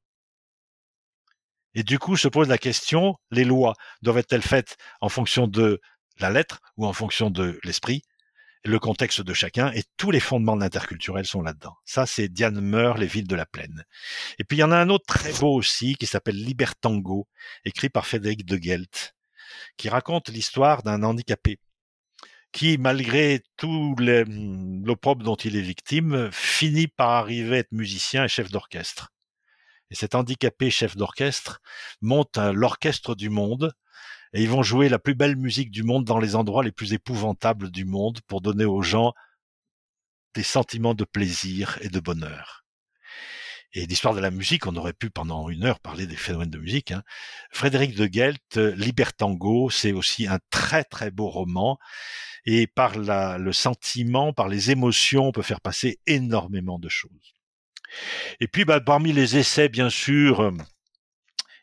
Et du coup, se pose la question, les lois doivent être faites en fonction de la lettre ou en fonction de l'esprit, le contexte de chacun et tous les fondements de sont là-dedans. Ça, c'est Diane Meur, Les villes de la plaine. Et puis, il y en a un autre très beau aussi qui s'appelle Libertango, écrit par Frédéric de Gelt, qui raconte l'histoire d'un handicapé qui, malgré tout hum, l'opprobre dont il est victime, finit par arriver à être musicien et chef d'orchestre. Et cet handicapé chef d'orchestre monte l'orchestre du monde et ils vont jouer la plus belle musique du monde dans les endroits les plus épouvantables du monde pour donner aux gens des sentiments de plaisir et de bonheur. Et l'histoire de la musique, on aurait pu pendant une heure parler des phénomènes de musique. Hein. Frédéric de Gelt, Libertango, c'est aussi un très très beau roman. Et par le sentiment, par les émotions, on peut faire passer énormément de choses. Et puis, bah, parmi les essais, bien sûr, euh,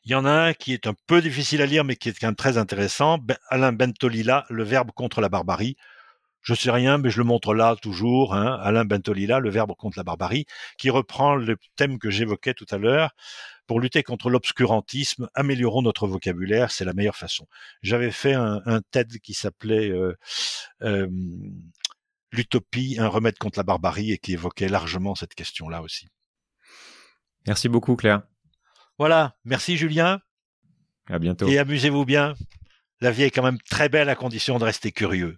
il y en a un qui est un peu difficile à lire, mais qui est quand même très intéressant. Ben, Alain Bentolila, Le Verbe contre la barbarie. Je sais rien, mais je le montre là toujours. Hein, Alain Bentolila, Le Verbe contre la barbarie, qui reprend le thème que j'évoquais tout à l'heure. Pour lutter contre l'obscurantisme, améliorons notre vocabulaire, c'est la meilleure façon. J'avais fait un, TED qui s'appelait euh, euh, L'utopie, un remède contre la barbarie, et qui évoquait largement cette question-là aussi. Merci beaucoup, Claire. Voilà, merci Julien. À bientôt. Et amusez-vous bien. La vie est quand même très belle à condition de rester curieux.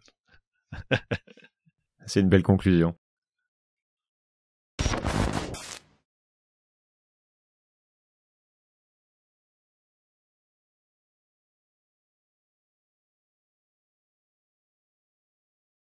C'est une belle conclusion.